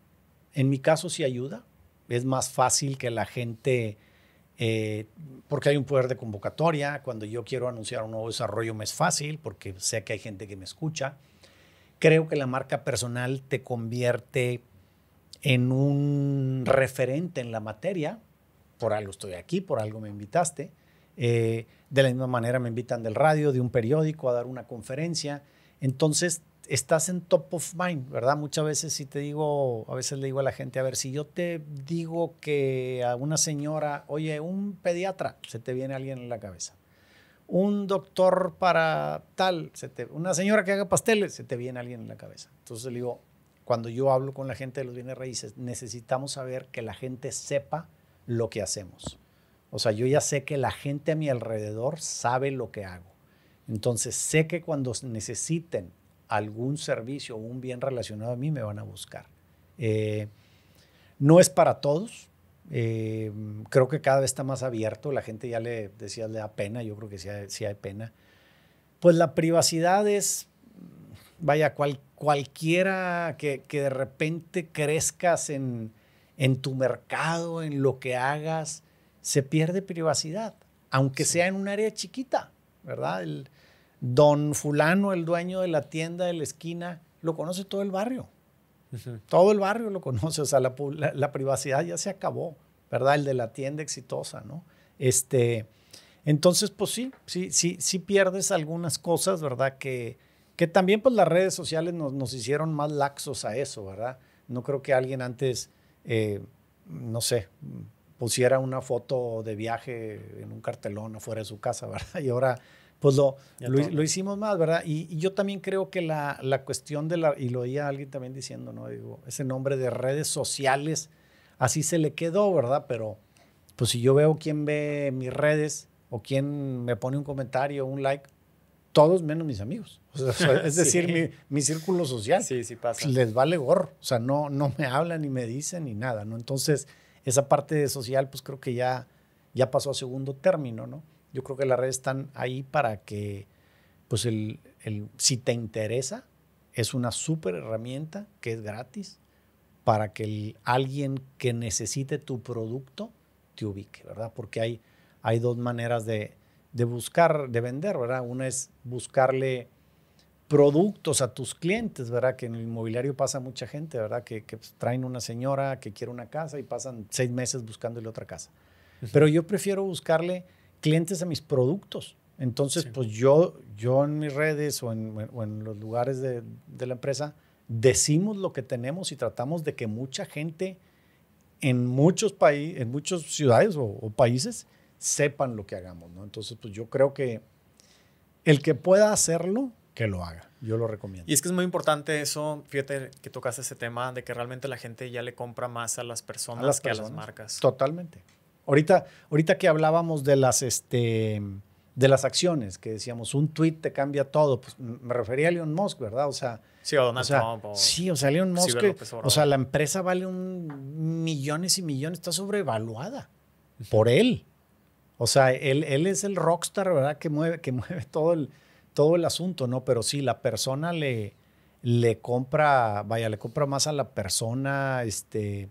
En mi caso sí ayuda. Es más fácil que la gente, eh, porque hay un poder de convocatoria. Cuando yo quiero anunciar un nuevo desarrollo me es fácil porque sé que hay gente que me escucha. Creo que la marca personal te convierte en un referente en la materia. Por algo estoy aquí, por algo me invitaste. Eh, de la misma manera me invitan del radio, de un periódico, a dar una conferencia. Entonces estás en top of mind, ¿verdad? Muchas veces si te digo, a veces le digo a la gente, a ver, si yo te digo que a una señora, oye, un pediatra, se te viene alguien en la cabeza. Un doctor para tal, se una señora que haga pasteles, se te viene alguien en la cabeza. Entonces le digo, cuando yo hablo con la gente de los bienes raíces, necesitamos saber que la gente sepa lo que hacemos. O sea, yo ya sé que la gente a mi alrededor sabe lo que hago. Entonces sé que cuando necesiten algún servicio o un bien relacionado a mí, me van a buscar. Eh, no es para todos. Eh, creo que cada vez está más abierto. La gente ya le decía, le da pena. Yo creo que sí hay, sí pena. Pues la privacidad es, vaya, cual, cualquiera que, de repente crezcas en, tu mercado, en lo que hagas, se pierde privacidad, aunque sea en un área chiquita, ¿verdad? El, Don fulano, el dueño de la tienda de la esquina, lo conoce todo el barrio. Todo el barrio lo conoce, o sea, la, privacidad ya se acabó, ¿verdad? El de la tienda exitosa, ¿no? Este, entonces, pues sí, sí, sí, sí pierdes algunas cosas, ¿verdad? Que, que también pues las redes sociales nos, hicieron más laxos a eso, ¿verdad? No creo que alguien antes, eh, no sé, pusiera una foto de viaje en un cartelón afuera de su casa, ¿verdad? Y ahora, pues lo, lo, hicimos más, ¿verdad? Y, yo también creo que la, la, cuestión de la, y lo oía alguien también diciendo, ¿no? Digo, ese nombre de redes sociales, así se le quedó, ¿verdad? Pero, pues si yo veo quién ve mis redes o quién me pone un comentario, un like, todos menos mis amigos. es decir, mi, mi, círculo social. Sí, sí pasa. Les vale gorro. O sea, no, no me hablan ni me dicen ni nada, ¿no? Entonces esa parte social, pues creo que ya, ya pasó a segundo término, ¿no? Yo creo que las redes están ahí para que, pues, el, si te interesa, es una súper herramienta que es gratis para que alguien que necesite tu producto te ubique, ¿verdad? Porque hay, hay dos maneras de, de buscar, de vender, ¿verdad? Una es buscarle productos a tus clientes, ¿verdad? Que en el inmobiliario pasa mucha gente, ¿verdad? Que, pues, traen una señora que quiere una casa y pasan seis meses buscándole otra casa. Pero yo prefiero buscarle clientes a mis productos. Entonces, pues yo, yo en mis redes o en, o en los lugares de, la empresa decimos lo que tenemos y tratamos de que mucha gente en muchos países, en muchas ciudades o, o, países sepan lo que hagamos, ¿no? Entonces, pues yo creo que el que pueda hacerlo, que lo haga. Yo lo recomiendo. Y es que es muy importante eso, fíjate que tocas ese tema de que realmente la gente ya le compra más a las personas, que a las marcas. Totalmente. Ahorita, ahorita que hablábamos de las, este, de las acciones, que decíamos, un tweet te cambia todo, pues me refería a Elon Musk, ¿verdad? O sea, sí, o Donald sea, Trump. sí, o sea, Elon Musk, o sea, la empresa vale un millones y millones, está sobrevaluada por él. O sea, él, él es el rockstar, ¿verdad? Que mueve, que mueve todo el, todo el asunto, ¿no? Pero sí, la persona le, le compra, vaya, le compra más a la persona, este,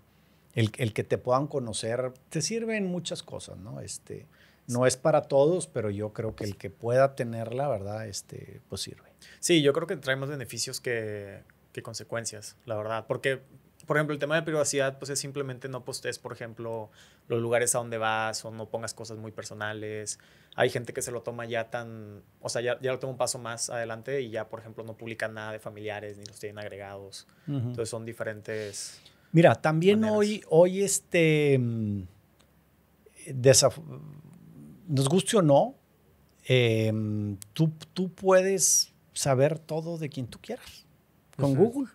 el, que te puedan conocer, te sirven muchas cosas, ¿no? Este, no es para todos, pero yo creo que el que pueda tenerla, ¿verdad? Este, pues sirve. Sí, yo creo que trae más beneficios que, que consecuencias, la verdad. Porque, por ejemplo, el tema de privacidad, pues es simplemente no postes, por ejemplo, los lugares a donde vas o no pongas cosas muy personales. Hay gente que se lo toma ya tan, o sea, ya, ya lo toma un paso más adelante y ya, por ejemplo, no publican nada de familiares ni los tienen agregados. Entonces son diferentes. Mira, también hoy, hoy este, mm, nos guste o no, em, tú, tú puedes saber todo de quien tú quieras con Google,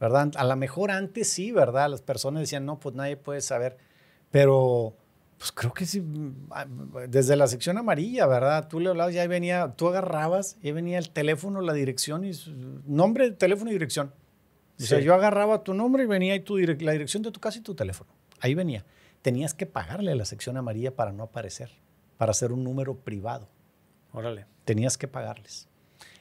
¿verdad? A lo mejor antes sí, ¿verdad? Las personas decían, no, pues nadie puede saber, pero pues creo que sí, ah, desde la sección amarilla, ¿verdad? Tú le hablabas, ya venía, tú agarrabas, ahí venía el teléfono, la dirección y nombre, teléfono y dirección. O sea, yo agarraba tu nombre y venía y tu la dirección de tu casa y tu teléfono. Ahí venía. Tenías que pagarle a la sección amarilla para no aparecer, para hacer un número privado. Órale. Tenías que pagarles.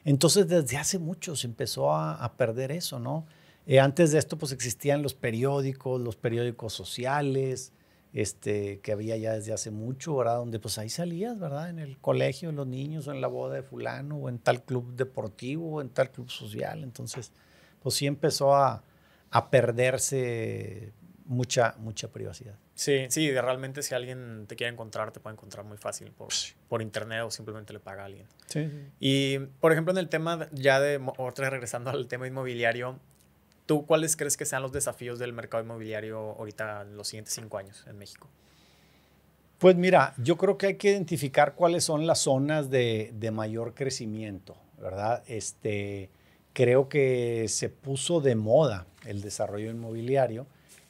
Entonces, desde hace mucho se empezó a, perder eso, ¿no? Eh, antes de esto, pues existían los periódicos, los periódicos sociales, este, que había ya desde hace mucho, ¿verdad? Donde pues ahí salías, ¿verdad? En el colegio, en los niños, o en la boda de fulano, o en tal club deportivo, o en tal club social. Entonces, pues sí empezó a, a perderse mucha, mucha privacidad. Sí, sí, realmente si alguien te quiere encontrar, te puede encontrar muy fácil por, por internet o simplemente le paga a alguien. Sí, Y, por ejemplo, en el tema ya de, otra vez regresando al tema inmobiliario, ¿Tú cuáles crees que sean los desafíos del mercado inmobiliario ahorita en los siguientes cinco años en México? Pues mira, yo creo que hay que identificar cuáles son las zonas de, mayor crecimiento, ¿verdad? Este, creo que se puso de moda el desarrollo inmobiliario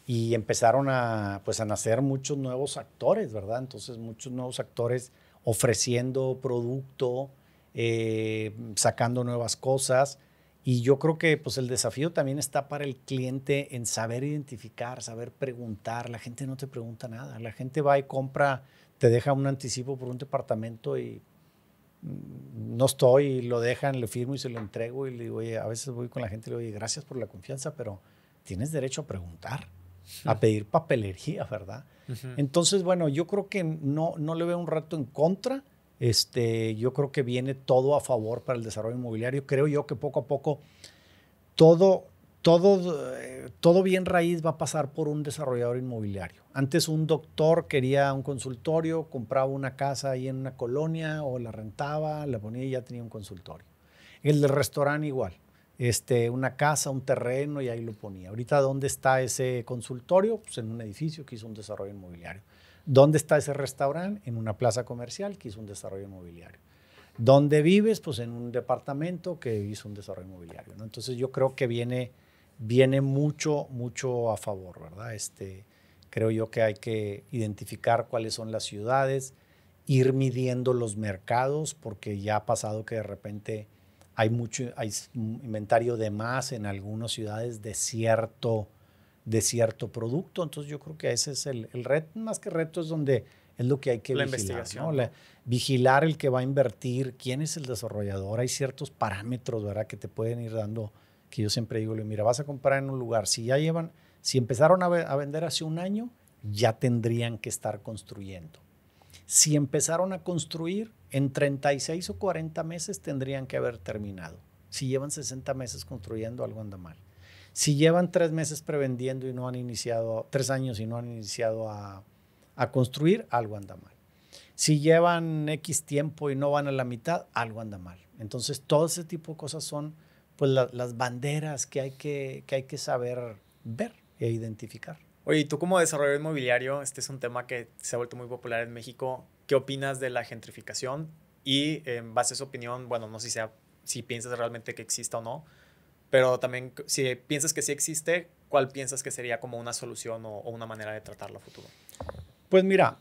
y empezaron a, pues, nacer muchos nuevos actores, ¿verdad? Entonces, muchos nuevos actores ofreciendo producto, eh, sacando nuevas cosas. Y yo creo que pues, el desafío también está para el cliente en saber identificar, saber preguntar. La gente no te pregunta nada. La gente va y compra, te deja un anticipo por un departamento y mm, no estoy, lo dejan, le firmo y se lo entrego y le oye, a veces voy con la gente y le digo, gracias por la confianza, pero tienes derecho a preguntar, a pedir papelería, ¿verdad? Entonces, bueno, yo creo que no, no le veo un rato en contra, este, yo creo que viene todo a favor para el desarrollo inmobiliario. Creo yo que poco a poco todo, todo, eh, todo bien raíz va a pasar por un desarrollador inmobiliario. Antes un doctor quería un consultorio, compraba una casa ahí en una colonia o la rentaba, la ponía y ya tenía un consultorio. El del restaurante igual. Este, una casa, un terreno y ahí lo ponía. Ahorita, ¿dónde está ese consultorio? Pues en un edificio que hizo un desarrollo inmobiliario. ¿Dónde está ese restaurante? En una plaza comercial que hizo un desarrollo inmobiliario. ¿Dónde vives? Pues en un departamento que hizo un desarrollo inmobiliario. Entonces yo creo que viene, viene mucho, mucho a favor, ¿verdad? Este, creo yo que hay que identificar cuáles son las ciudades, ir midiendo los mercados, porque ya ha pasado que de repente hay mucho hay inventario de más en algunas ciudades de cierto de cierto producto. Entonces yo creo que ese es el, el reto, más que reto es donde es lo que hay que la vigilar. Investigación. vigilar el que va a invertir, quién es el desarrollador. Hay ciertos parámetros, ¿verdad?, que te pueden ir dando, que yo siempre digo, mira, vas a comprar en un lugar, si ya llevan, si empezaron a, a vender hace un año, ya tendrían que estar construyendo. Si empezaron a construir, en 36 o 40 meses tendrían que haber terminado. Si llevan 60 meses construyendo, algo anda mal. Si llevan tres meses prevendiendo y no han iniciado, tres años y no han iniciado a, construir, algo anda mal. Si llevan X tiempo y no van a la mitad, algo anda mal. Entonces, todo ese tipo de cosas son pues, las banderas que hay que, hay que saber ver e identificar. Oye, tú como desarrollador inmobiliario, este es un tema que se ha vuelto muy popular en México. ¿Qué opinas de la gentrificación? Y eh, en base a su opinión, bueno, no sé si, si piensas realmente que exista o no, pero también, si piensas que sí existe, ¿cuál piensas que sería como una solución o, una manera de tratarlo a futuro? Pues mira,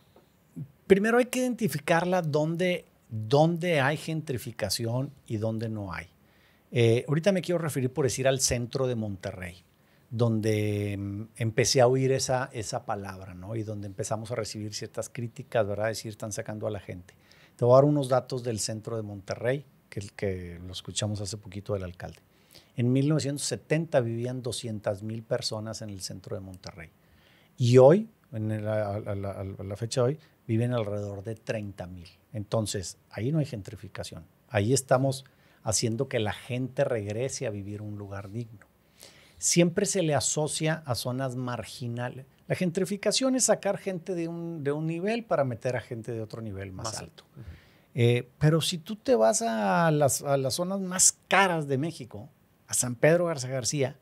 primero hay que identificarla dónde, dónde hay gentrificación y dónde no hay. Eh, ahorita me quiero referir, por decir, al centro de Monterrey, donde mm, empecé a oír esa, esa palabra, ¿no? Y donde empezamos a recibir ciertas críticas, ¿verdad? Decir, están sacando a la gente. Te voy a dar unos datos del centro de Monterrey, que, que lo escuchamos hace poquito del alcalde. En 1970 vivían 200 mil personas en el centro de Monterrey. Y hoy, en a, la, fecha de hoy, viven alrededor de 30 mil. Entonces, ahí no hay gentrificación. Ahí estamos haciendo que la gente regrese a vivir un lugar digno. Siempre se le asocia a zonas marginales. La gentrificación es sacar gente de un, de un nivel para meter a gente de otro nivel más, alto. Eh, pero si tú te vas a las, a las zonas más caras de México, a San Pedro Garza García,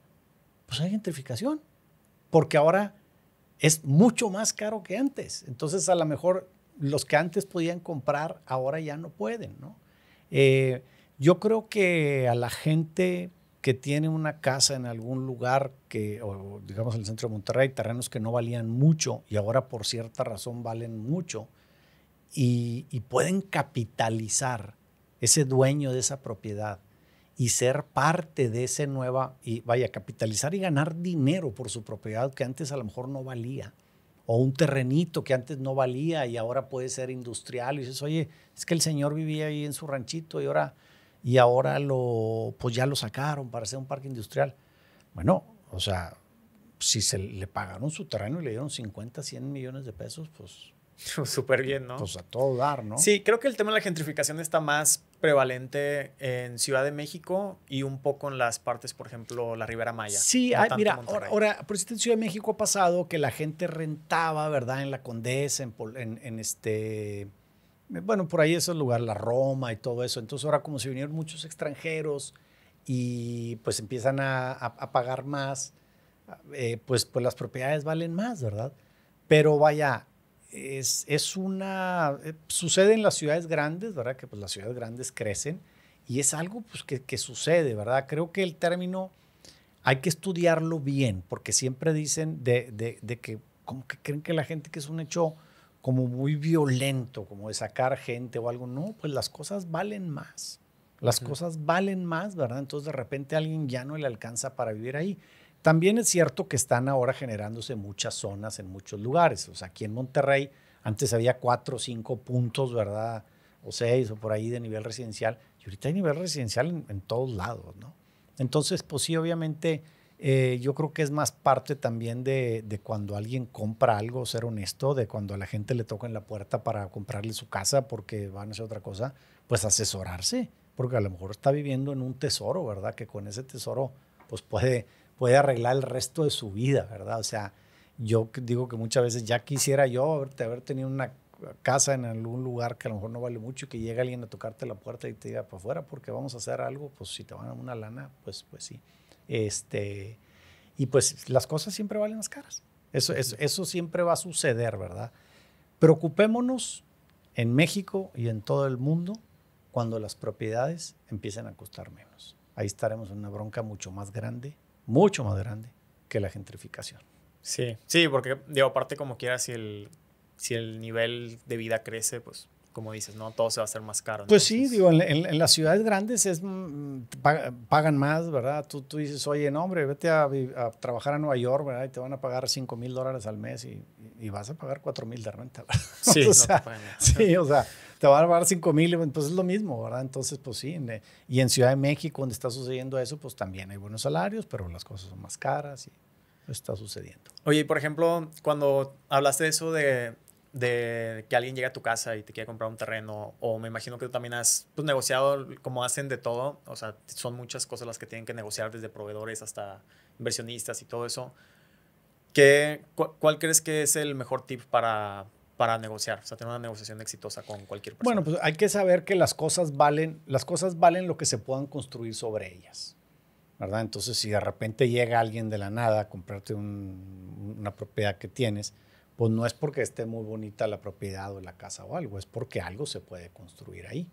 pues hay gentrificación, porque ahora es mucho más caro que antes. Entonces, a lo mejor los que antes podían comprar, ahora ya no pueden, eh, yo creo que a la gente que tiene una casa en algún lugar que, digamos en el centro de Monterrey, terrenos que no valían mucho y ahora por cierta razón valen mucho y pueden capitalizar ese dueño de esa propiedad y ser parte de ese nueva, y vaya, capitalizar y ganar dinero por su propiedad que antes a lo mejor no valía, o un terrenito que antes no valía y ahora puede ser industrial, y dices, oye, es que el señor vivía ahí en su ranchito y ahora, y ahora lo, pues ya lo sacaron para hacer un parque industrial. Bueno, o sea, si se le pagaron su terreno y le dieron 50, 100 millones de pesos, pues Súper bien, ¿no? Pues a todo dar, ¿no? Sí, creo que el tema de la gentrificación está más prevalente en Ciudad de México y un poco en las partes, por ejemplo, la Ribera Maya. Sí, mira, ahora, por si en Ciudad de México ha pasado que la gente rentaba, ¿verdad? En la Condesa, en, en, este... Bueno, por ahí es el lugar, la Roma y todo eso. Entonces ahora como se vinieron muchos extranjeros y pues empiezan a, pagar más, eh, pues, pues las propiedades valen más, ¿verdad? Pero vaya, es, una, eh, sucede en las ciudades grandes, ¿verdad? Que pues las ciudades grandes crecen y es algo pues, que, sucede, ¿verdad? Creo que el término hay que estudiarlo bien, porque siempre dicen de, que, como que creen que la gente que es un hecho como muy violento, como de sacar gente o algo, no, pues las cosas valen más, las cosas valen más, ¿verdad? Entonces de repente alguien ya no le alcanza para vivir ahí. También es cierto que están ahora generándose muchas zonas en muchos lugares. O sea, aquí en Monterrey antes había cuatro o cinco puntos, ¿verdad? O seis o por ahí de nivel residencial. Y ahorita hay nivel residencial en, todos lados, ¿no? Entonces, pues sí, obviamente, eh, yo creo que es más parte también de, de, cuando alguien compra algo, ser honesto, de cuando a la gente le toca en la puerta para comprarle su casa porque van a hacer otra cosa, pues asesorarse, porque a lo mejor está viviendo en un tesoro, ¿verdad? Que con ese tesoro, pues puede puede arreglar el resto de su vida, ¿verdad? O sea, yo digo que muchas veces ya quisiera yo haber, haber tenido una casa en algún lugar que a lo mejor no vale mucho y que llegue alguien a tocarte la puerta y te diga, para afuera, porque vamos a hacer algo, pues si te van a una lana, pues, pues sí. Este, y pues las cosas siempre valen las caras. Eso, eso, eso siempre va a suceder, ¿verdad? Preocupémonos en México y en todo el mundo cuando las propiedades empiecen a costar menos. Ahí estaremos en una bronca mucho más grande mucho más grande que la gentrificación. Sí, sí, porque digo, aparte como quieras, si el, si el nivel de vida crece, pues como dices, ¿no? Todo se va a hacer más caro. Pues sí, digo, en, las ciudades grandes es, mm, pagan más, ¿verdad? Tú, tú dices, oye, hombre, vete a, trabajar a Nueva York, ¿verdad? Y te van a pagar 5 mil dólares al mes y, vas a pagar 4 mil de renta, Sí, no sí, o sea, te va a dar 5 mil, entonces pues es lo mismo, ¿verdad? Entonces, pues sí, eh, y en Ciudad de México, donde está sucediendo eso, pues también hay buenos salarios, pero las cosas son más caras y está sucediendo. Oye, y por ejemplo, cuando hablaste de eso de, que alguien llega a tu casa y te quiere comprar un terreno, o me imagino que tú también has pues, negociado como hacen de todo, o sea, son muchas cosas las que tienen que negociar desde proveedores hasta inversionistas y todo eso. ¿Qué, ¿Cuál crees que es el mejor tip para, para negociar, o sea, tener una negociación exitosa con cualquier persona. Bueno, pues hay que saber que las cosas valen, las cosas valen lo que se puedan construir sobre ellas, ¿verdad? Entonces, si de repente llega alguien de la nada a comprarte una propiedad que tienes, pues no es porque esté muy bonita la propiedad o la casa o algo, es porque algo se puede construir ahí.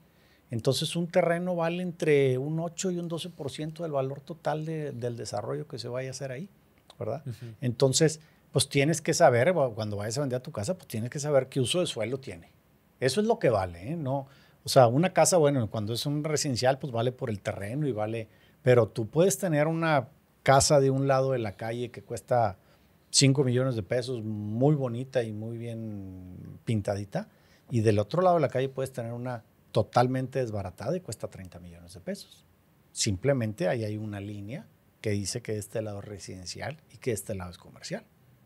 Entonces, un terreno vale entre un 8 y un 12% del valor total del desarrollo que se vaya a hacer ahí, ¿verdad? Entonces, pues tienes que saber, cuando vayas a vender tu casa, pues tienes que saber qué uso de suelo tiene. Eso es lo que vale, ¿eh? No, o sea, una casa, bueno, cuando es un residencial, pues vale por el terreno y vale, pero tú puedes tener una casa de un lado de la calle que cuesta 5 millones de pesos, muy bonita y muy bien pintadita, y del otro lado de la calle puedes tener una totalmente desbaratada y cuesta 30 millones de pesos. Simplemente ahí hay una línea que dice que este lado es residencial y que este lado es comercial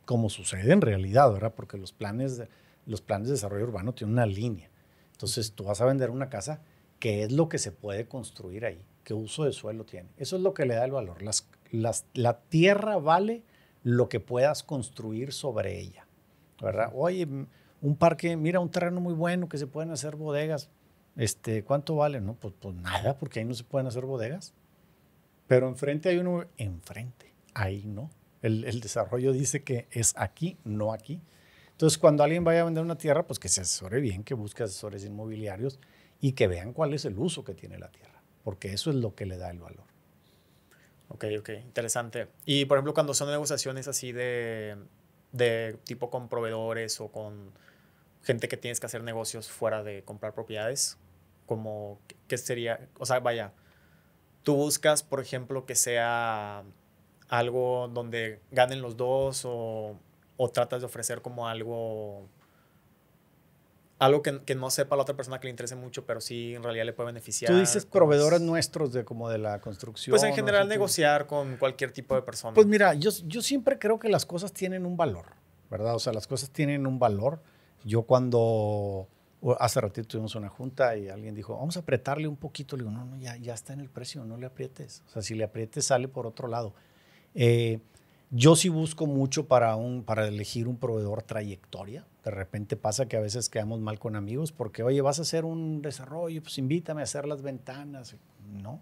como sucede en realidad, ¿verdad? Porque los planes, los planes de desarrollo urbano tienen una línea. Entonces tú vas a vender una casa, ¿qué es lo que se puede construir ahí? ¿Qué uso de suelo tiene? Eso es lo que le da el valor. las, la tierra vale lo que puedas construir sobre ella, ¿verdad? Oye, un parque, mira, un terreno muy bueno que se pueden hacer bodegas. Este, ¿Cuánto vale? No, pues, pues nada, porque ahí no se pueden hacer bodegas. Pero enfrente hay uno, enfrente, ahí no. El, desarrollo dice que es aquí, no aquí. Entonces, cuando alguien vaya a vender una tierra, pues que se asesore bien, que busque asesores inmobiliarios y que vean cuál es el uso que tiene la tierra, porque eso es lo que le da el valor. Ok, ok, interesante. Y por ejemplo, cuando son negociaciones así de, tipo con proveedores o con gente que tienes que hacer negocios fuera de comprar propiedades, como, ¿qué sería? O sea, vaya, tú buscas, por ejemplo, que sea algo donde ganen los dos o, tratas de ofrecer como algo algo que, no sepa la otra persona que le interese mucho, pero sí en realidad le puede beneficiar. Tú dices proveedores nuestros de como de la construcción. Pues en general negociar con cualquier tipo de persona. Pues mira, yo, yo siempre creo que las cosas tienen un valor, ¿verdad? O sea, las cosas tienen un valor. Yo cuando hace ratito tuvimos una junta y alguien dijo, vamos a apretarle un poquito, le digo, no, no, ya, ya está en el precio, no le aprietes. O sea, si le aprietes sale por otro lado. Eh, yo sí busco mucho para, un, para elegir un proveedor trayectoria. De repente pasa que a veces quedamos mal con amigos porque, oye, vas a hacer un desarrollo, pues invítame a hacer las ventanas. No.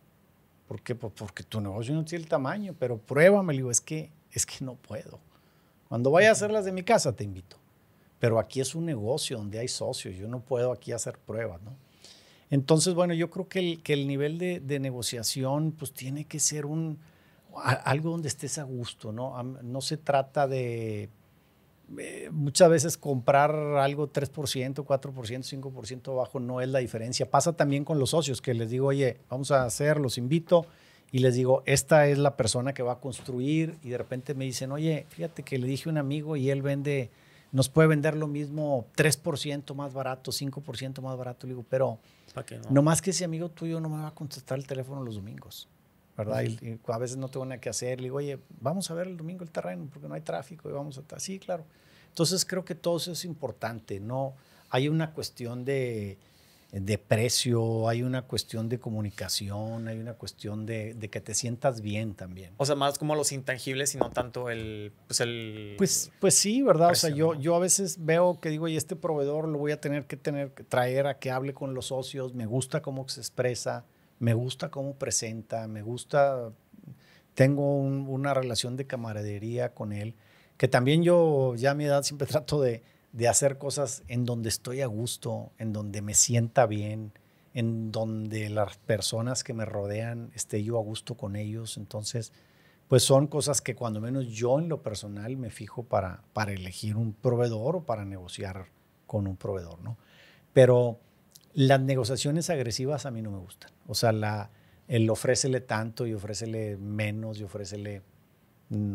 ¿Por qué? Pues porque tu negocio no tiene el tamaño, pero pruébame. Le digo, es que, es que no puedo. Cuando vaya a hacer las de mi casa, te invito. Pero aquí es un negocio donde hay socios. Yo no puedo aquí hacer pruebas, ¿no? Entonces, bueno, yo creo que el, que el nivel de negociación, pues tiene que ser un algo donde estés a gusto, ¿no? no se trata de eh, muchas veces comprar algo 3%, 4%, 5% bajo no es la diferencia. Pasa también con los socios que les digo, oye, vamos a hacer, los invito y les digo, esta es la persona que va a construir y de repente me dicen, oye, fíjate que le dije a un amigo y él vende, nos puede vender lo mismo 3% más barato, 5% más barato. Le digo, pero no? más que ese amigo tuyo no me va a contestar el teléfono los domingos. Y, a veces no tengo nada que hacer, le digo, oye, vamos a ver el domingo el terreno porque no hay tráfico y vamos a... estar, Sí, claro. Entonces creo que todo eso es importante, ¿no? Hay una cuestión de, precio, hay una cuestión de comunicación, hay una cuestión de, que te sientas bien también. O sea, más como los intangibles y no tanto el... Pues, pues, pues, sí, ¿verdad? o sea, yo, yo a veces veo que digo, y este proveedor lo voy a tener que tener, traer a que hable con los socios, me gusta cómo se expresa, me gusta cómo presenta, me gusta, tengo una relación de camaradería con él, que también yo ya a mi edad siempre trato de, hacer cosas en donde estoy a gusto, en donde me sienta bien, en donde las personas que me rodean esté yo a gusto con ellos. Entonces, pues son cosas que cuando menos yo en lo personal me fijo para, para elegir un proveedor o para negociar con un proveedor, ¿no? Pero las negociaciones agresivas a mí no me gustan. O sea, el ofrécele tanto y ofrécele menos y ofrécele...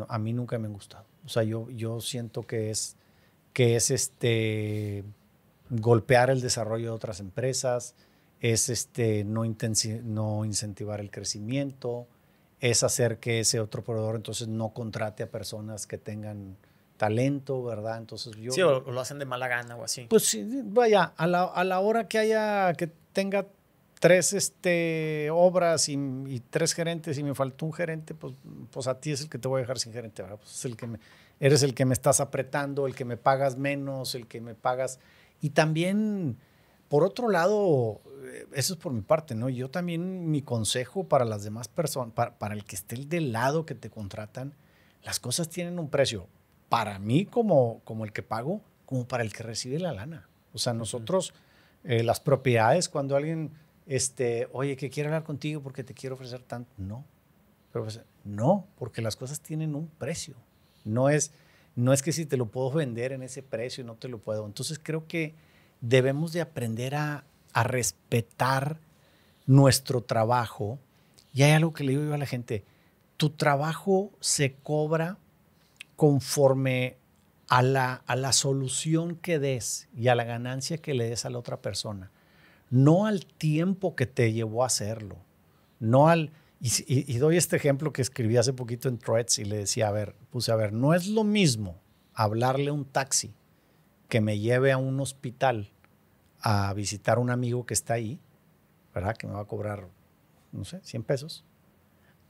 a mí nunca me han gustado. O sea, yo, yo siento que es, que es este, golpear el desarrollo de otras empresas, es este, no, no incentivar el crecimiento, es hacer que ese otro proveedor entonces no contrate a personas que tengan talento, ¿verdad? Entonces yo... Sí, o lo hacen de mala gana o así. Pues vaya, a la, hora que haya, que tenga tres este, obras y, tres gerentes y me faltó un gerente, pues, pues a ti es el que te voy a dejar sin gerente, ¿verdad? Pues es el que eres el que me estás apretando, el que me pagas menos, el que me pagas... Y también, por otro lado, eh, eso es por mi parte, ¿no? Yo también mi consejo para las demás personas, para, el que esté del lado que te contratan, las cosas tienen un precio para mí como, como el que pago, como para el que recibe la lana. O sea, nosotros, eh, las propiedades, cuando alguien, este, oye, que quiero hablar contigo porque te quiero ofrecer tanto, no. Pues, no, porque las cosas tienen un precio. No es, no es que si te lo puedo vender en ese precio y no te lo puedo. Entonces creo que debemos de aprender a, a respetar nuestro trabajo. Y hay algo que le digo yo a la gente, tu trabajo se cobra conforme a la, solución que des y a la ganancia que le des a la otra persona, no al tiempo que te llevó a hacerlo, no al... Y, doy este ejemplo que escribí hace poquito en Threads y le decía, a ver, puse a ver, no es lo mismo hablarle un taxi que me lleve a un hospital a visitar a un amigo que está ahí, ¿verdad? Que me va a cobrar, no sé, 100 pesos.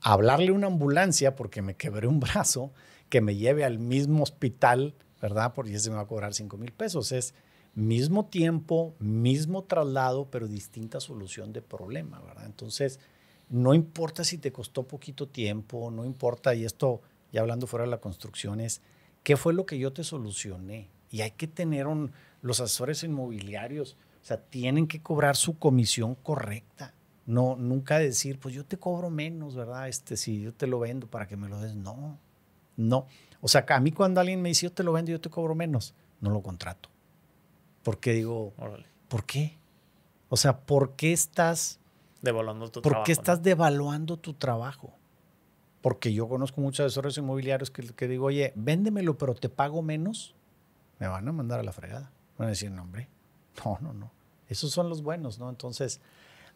Hablarle a una ambulancia porque me quebré un brazo que me lleve al mismo hospital, ¿verdad? Porque ese me va a cobrar 5 mil pesos. Es mismo tiempo, mismo traslado, pero distinta solución de problema, ¿verdad? Entonces, no importa si te costó poquito tiempo, no importa, y esto ya hablando fuera de la construcción, es qué fue lo que yo te solucioné. Y hay que tener los asesores inmobiliarios, o sea, tienen que cobrar su comisión correcta. No, nunca decir, pues yo te cobro menos, ¿verdad? Este, si yo te lo vendo para que me lo des. No, no. O sea, a mí cuando alguien me dice, yo te lo vendo, yo te cobro menos, no lo contrato. Porque digo, ¿por qué? O sea, ¿por qué estás devaluando tu trabajo? ¿Por qué estás devaluando tu trabajo? Porque yo conozco muchos asesores inmobiliarios que, digo, oye, véndemelo, pero te pago menos. Me van a mandar a la fregada. Me van a decir, no, hombre, no, no, no. Esos son los buenos, ¿no? Entonces,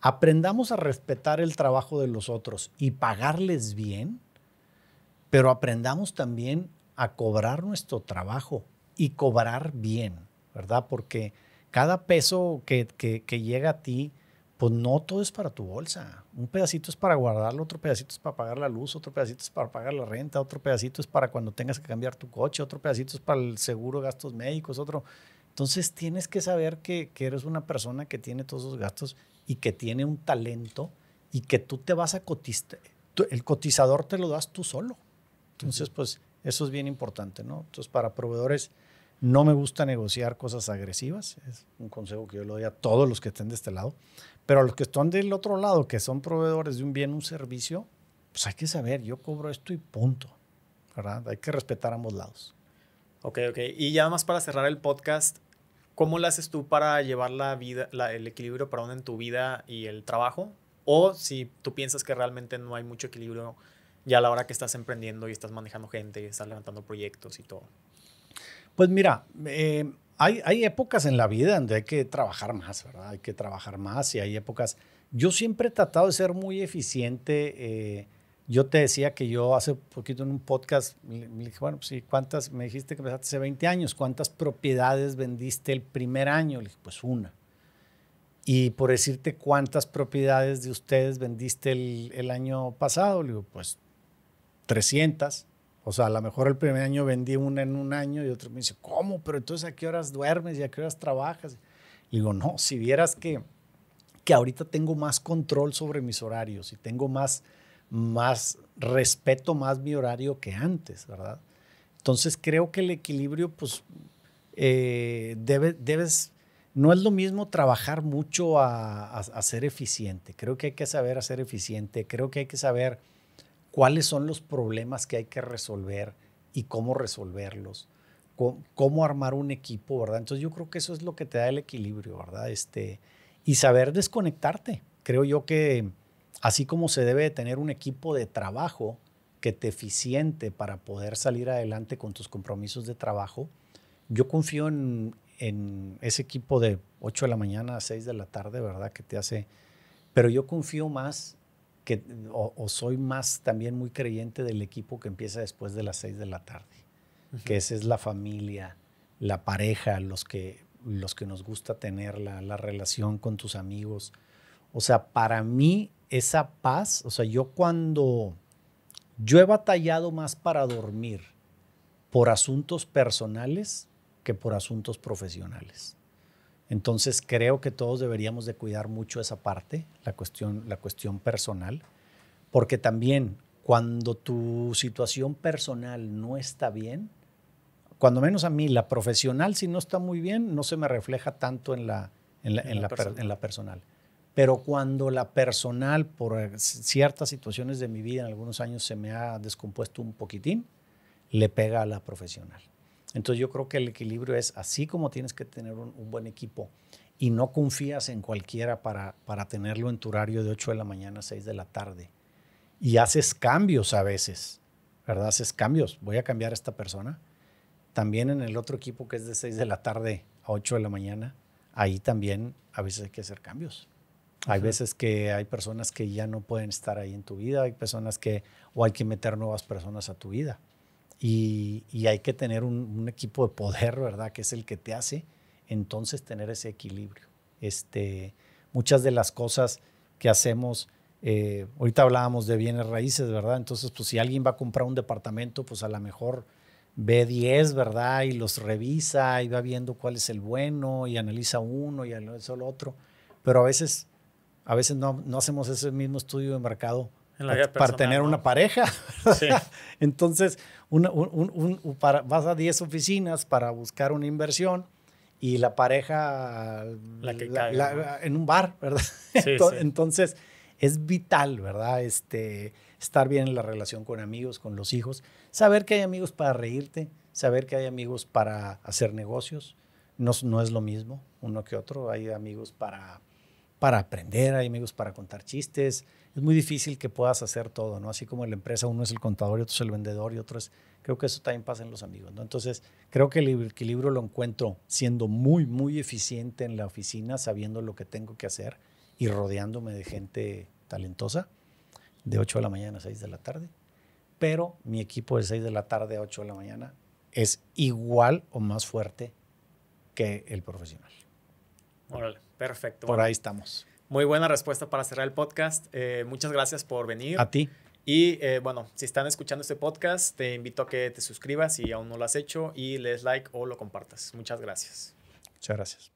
aprendamos a respetar el trabajo de los otros y pagarles bien pero aprendamos también a cobrar nuestro trabajo y cobrar bien, ¿verdad? Porque cada peso que, llega a ti, pues no todo es para tu bolsa. Un pedacito es para guardarlo, otro pedacito es para pagar la luz, otro pedacito es para pagar la renta, otro pedacito es para cuando tengas que cambiar tu coche, otro pedacito es para el seguro, gastos médicos, otro... Entonces tienes que saber que, que eres una persona que tiene todos esos gastos y que tiene un talento y que tú te vas a cotizar. El cotizador te lo das tú solo. Entonces, pues eso es bien importante, ¿no? Entonces, para proveedores, no me gusta negociar cosas agresivas, es un consejo que yo le doy a todos los que estén de este lado, pero a los que están del otro lado, que son proveedores de un bien, un servicio, pues hay que saber, yo cobro esto y punto, ¿verdad? Hay que respetar ambos lados. Ok, ok. Y ya más para cerrar el podcast, ¿cómo lo haces tú para llevar la vida, el equilibrio, perdón, en tu vida y el trabajo? O si tú piensas que realmente no hay mucho equilibrio ya a la hora que estás emprendiendo y estás manejando gente y estás levantando proyectos y todo? Pues mira, eh, hay, épocas en la vida donde hay que trabajar más, ¿verdad? Hay que trabajar más y hay épocas... Yo siempre he tratado de ser muy eficiente. Eh, yo te decía que yo hace poquito en un podcast, me, dije, bueno, pues, ¿cuántas? Me dijiste que empezaste hace 20 años, ¿cuántas propiedades vendiste el primer año? Le dije, pues una. Y por decirte cuántas propiedades de ustedes vendiste el, el año pasado, le digo, pues 300. O sea, a lo mejor el primer año vendí una en un año y otro me dice, ¿cómo? Pero entonces, ¿a qué horas duermes y a qué horas trabajas? Y digo, no, si vieras que, que ahorita tengo más control sobre mis horarios y tengo más, más respeto más mi horario que antes, ¿verdad? Entonces creo que el equilibrio, pues, eh, debe, debes, no es lo mismo trabajar mucho a ser eficiente. Creo que hay que saber hacer eficiente, creo que hay que saber cuáles son los problemas que hay que resolver y cómo resolverlos, cómo, armar un equipo, ¿verdad? Entonces yo creo que eso es lo que te da el equilibrio, ¿verdad? Este, y saber desconectarte. Creo yo que así como se debe tener un equipo de trabajo que te eficiente para poder salir adelante con tus compromisos de trabajo, yo confío en, en ese equipo de 8 de la mañana a 6 de la tarde, ¿verdad? Que te hace... Pero yo confío más o, soy más también muy creyente del equipo que empieza después de las seis de la tarde, que esa es la familia, la pareja, los que, los que nos gusta tener, la, relación con tus amigos. O sea, para mí esa paz, o sea, yo cuando yo he batallado más para dormir por asuntos personales que por asuntos profesionales. Entonces creo que todos deberíamos de cuidar mucho esa parte, la cuestión, personal, porque también cuando tu situación personal no está bien, cuando menos a mí, la profesional si no está muy bien, no se me refleja tanto en la personal. Pero cuando la personal, por ciertas situaciones de mi vida en algunos años, se me ha descompuesto un poquitín, le pega a la profesional. Entonces yo creo que el equilibrio es así como tienes que tener un, buen equipo y no confías en cualquiera para, para tenerlo en tu horario de 8 de la mañana a 6 de la tarde. Y haces cambios a veces, ¿verdad? Haces cambios. Voy a cambiar a esta persona. También en el otro equipo que es de 6 de la tarde a 8 de la mañana, ahí también a veces hay que hacer cambios. Hay veces que hay personas que ya no pueden estar ahí en tu vida, hay personas que, o hay que meter nuevas personas a tu vida y, hay que tener un, equipo de poder, ¿verdad? Que es el que te hace entonces tener ese equilibrio. Este, muchas de las cosas que hacemos, eh, ahorita hablábamos de bienes raíces, ¿verdad? Entonces, pues si alguien va a comprar un departamento, pues a lo mejor ve 10, ¿verdad? Y los revisa y va viendo cuál es el bueno y analiza uno y analiza el otro. Pero a veces, a veces no, no hacemos ese mismo estudio de mercado para, tener una pareja. Entonces, vas a 10 oficinas para buscar una inversión y la pareja en un bar, ¿verdad? entonces, es vital, ¿verdad? Este, estar bien en la relación con amigos, con los hijos, saber que hay amigos para reírte, saber que hay amigos para hacer negocios. No, no es lo mismo uno que otro. Hay amigos para, para aprender, hay amigos para contar chistes, es muy difícil que puedas hacer todo, ¿no? Así como en la empresa uno es el contador y otro es el vendedor y otro es... Creo que eso también pasa en los amigos, ¿no? Entonces, creo que el equilibrio lo encuentro siendo muy, muy eficiente en la oficina, sabiendo lo que tengo que hacer y rodeándome de gente talentosa, de 8 de la mañana a 6 de la tarde. Pero mi equipo de 6 de la tarde a 8 de la mañana es igual o más fuerte que el profesional. Órale, perfecto. Por ahí estamos. Muy buena respuesta para cerrar el podcast. Eh, muchas gracias por venir. A ti. Y eh, bueno, si están escuchando este podcast, te invito a que te suscribas si aún no lo has hecho y les like o lo compartas. Muchas gracias. Muchas gracias.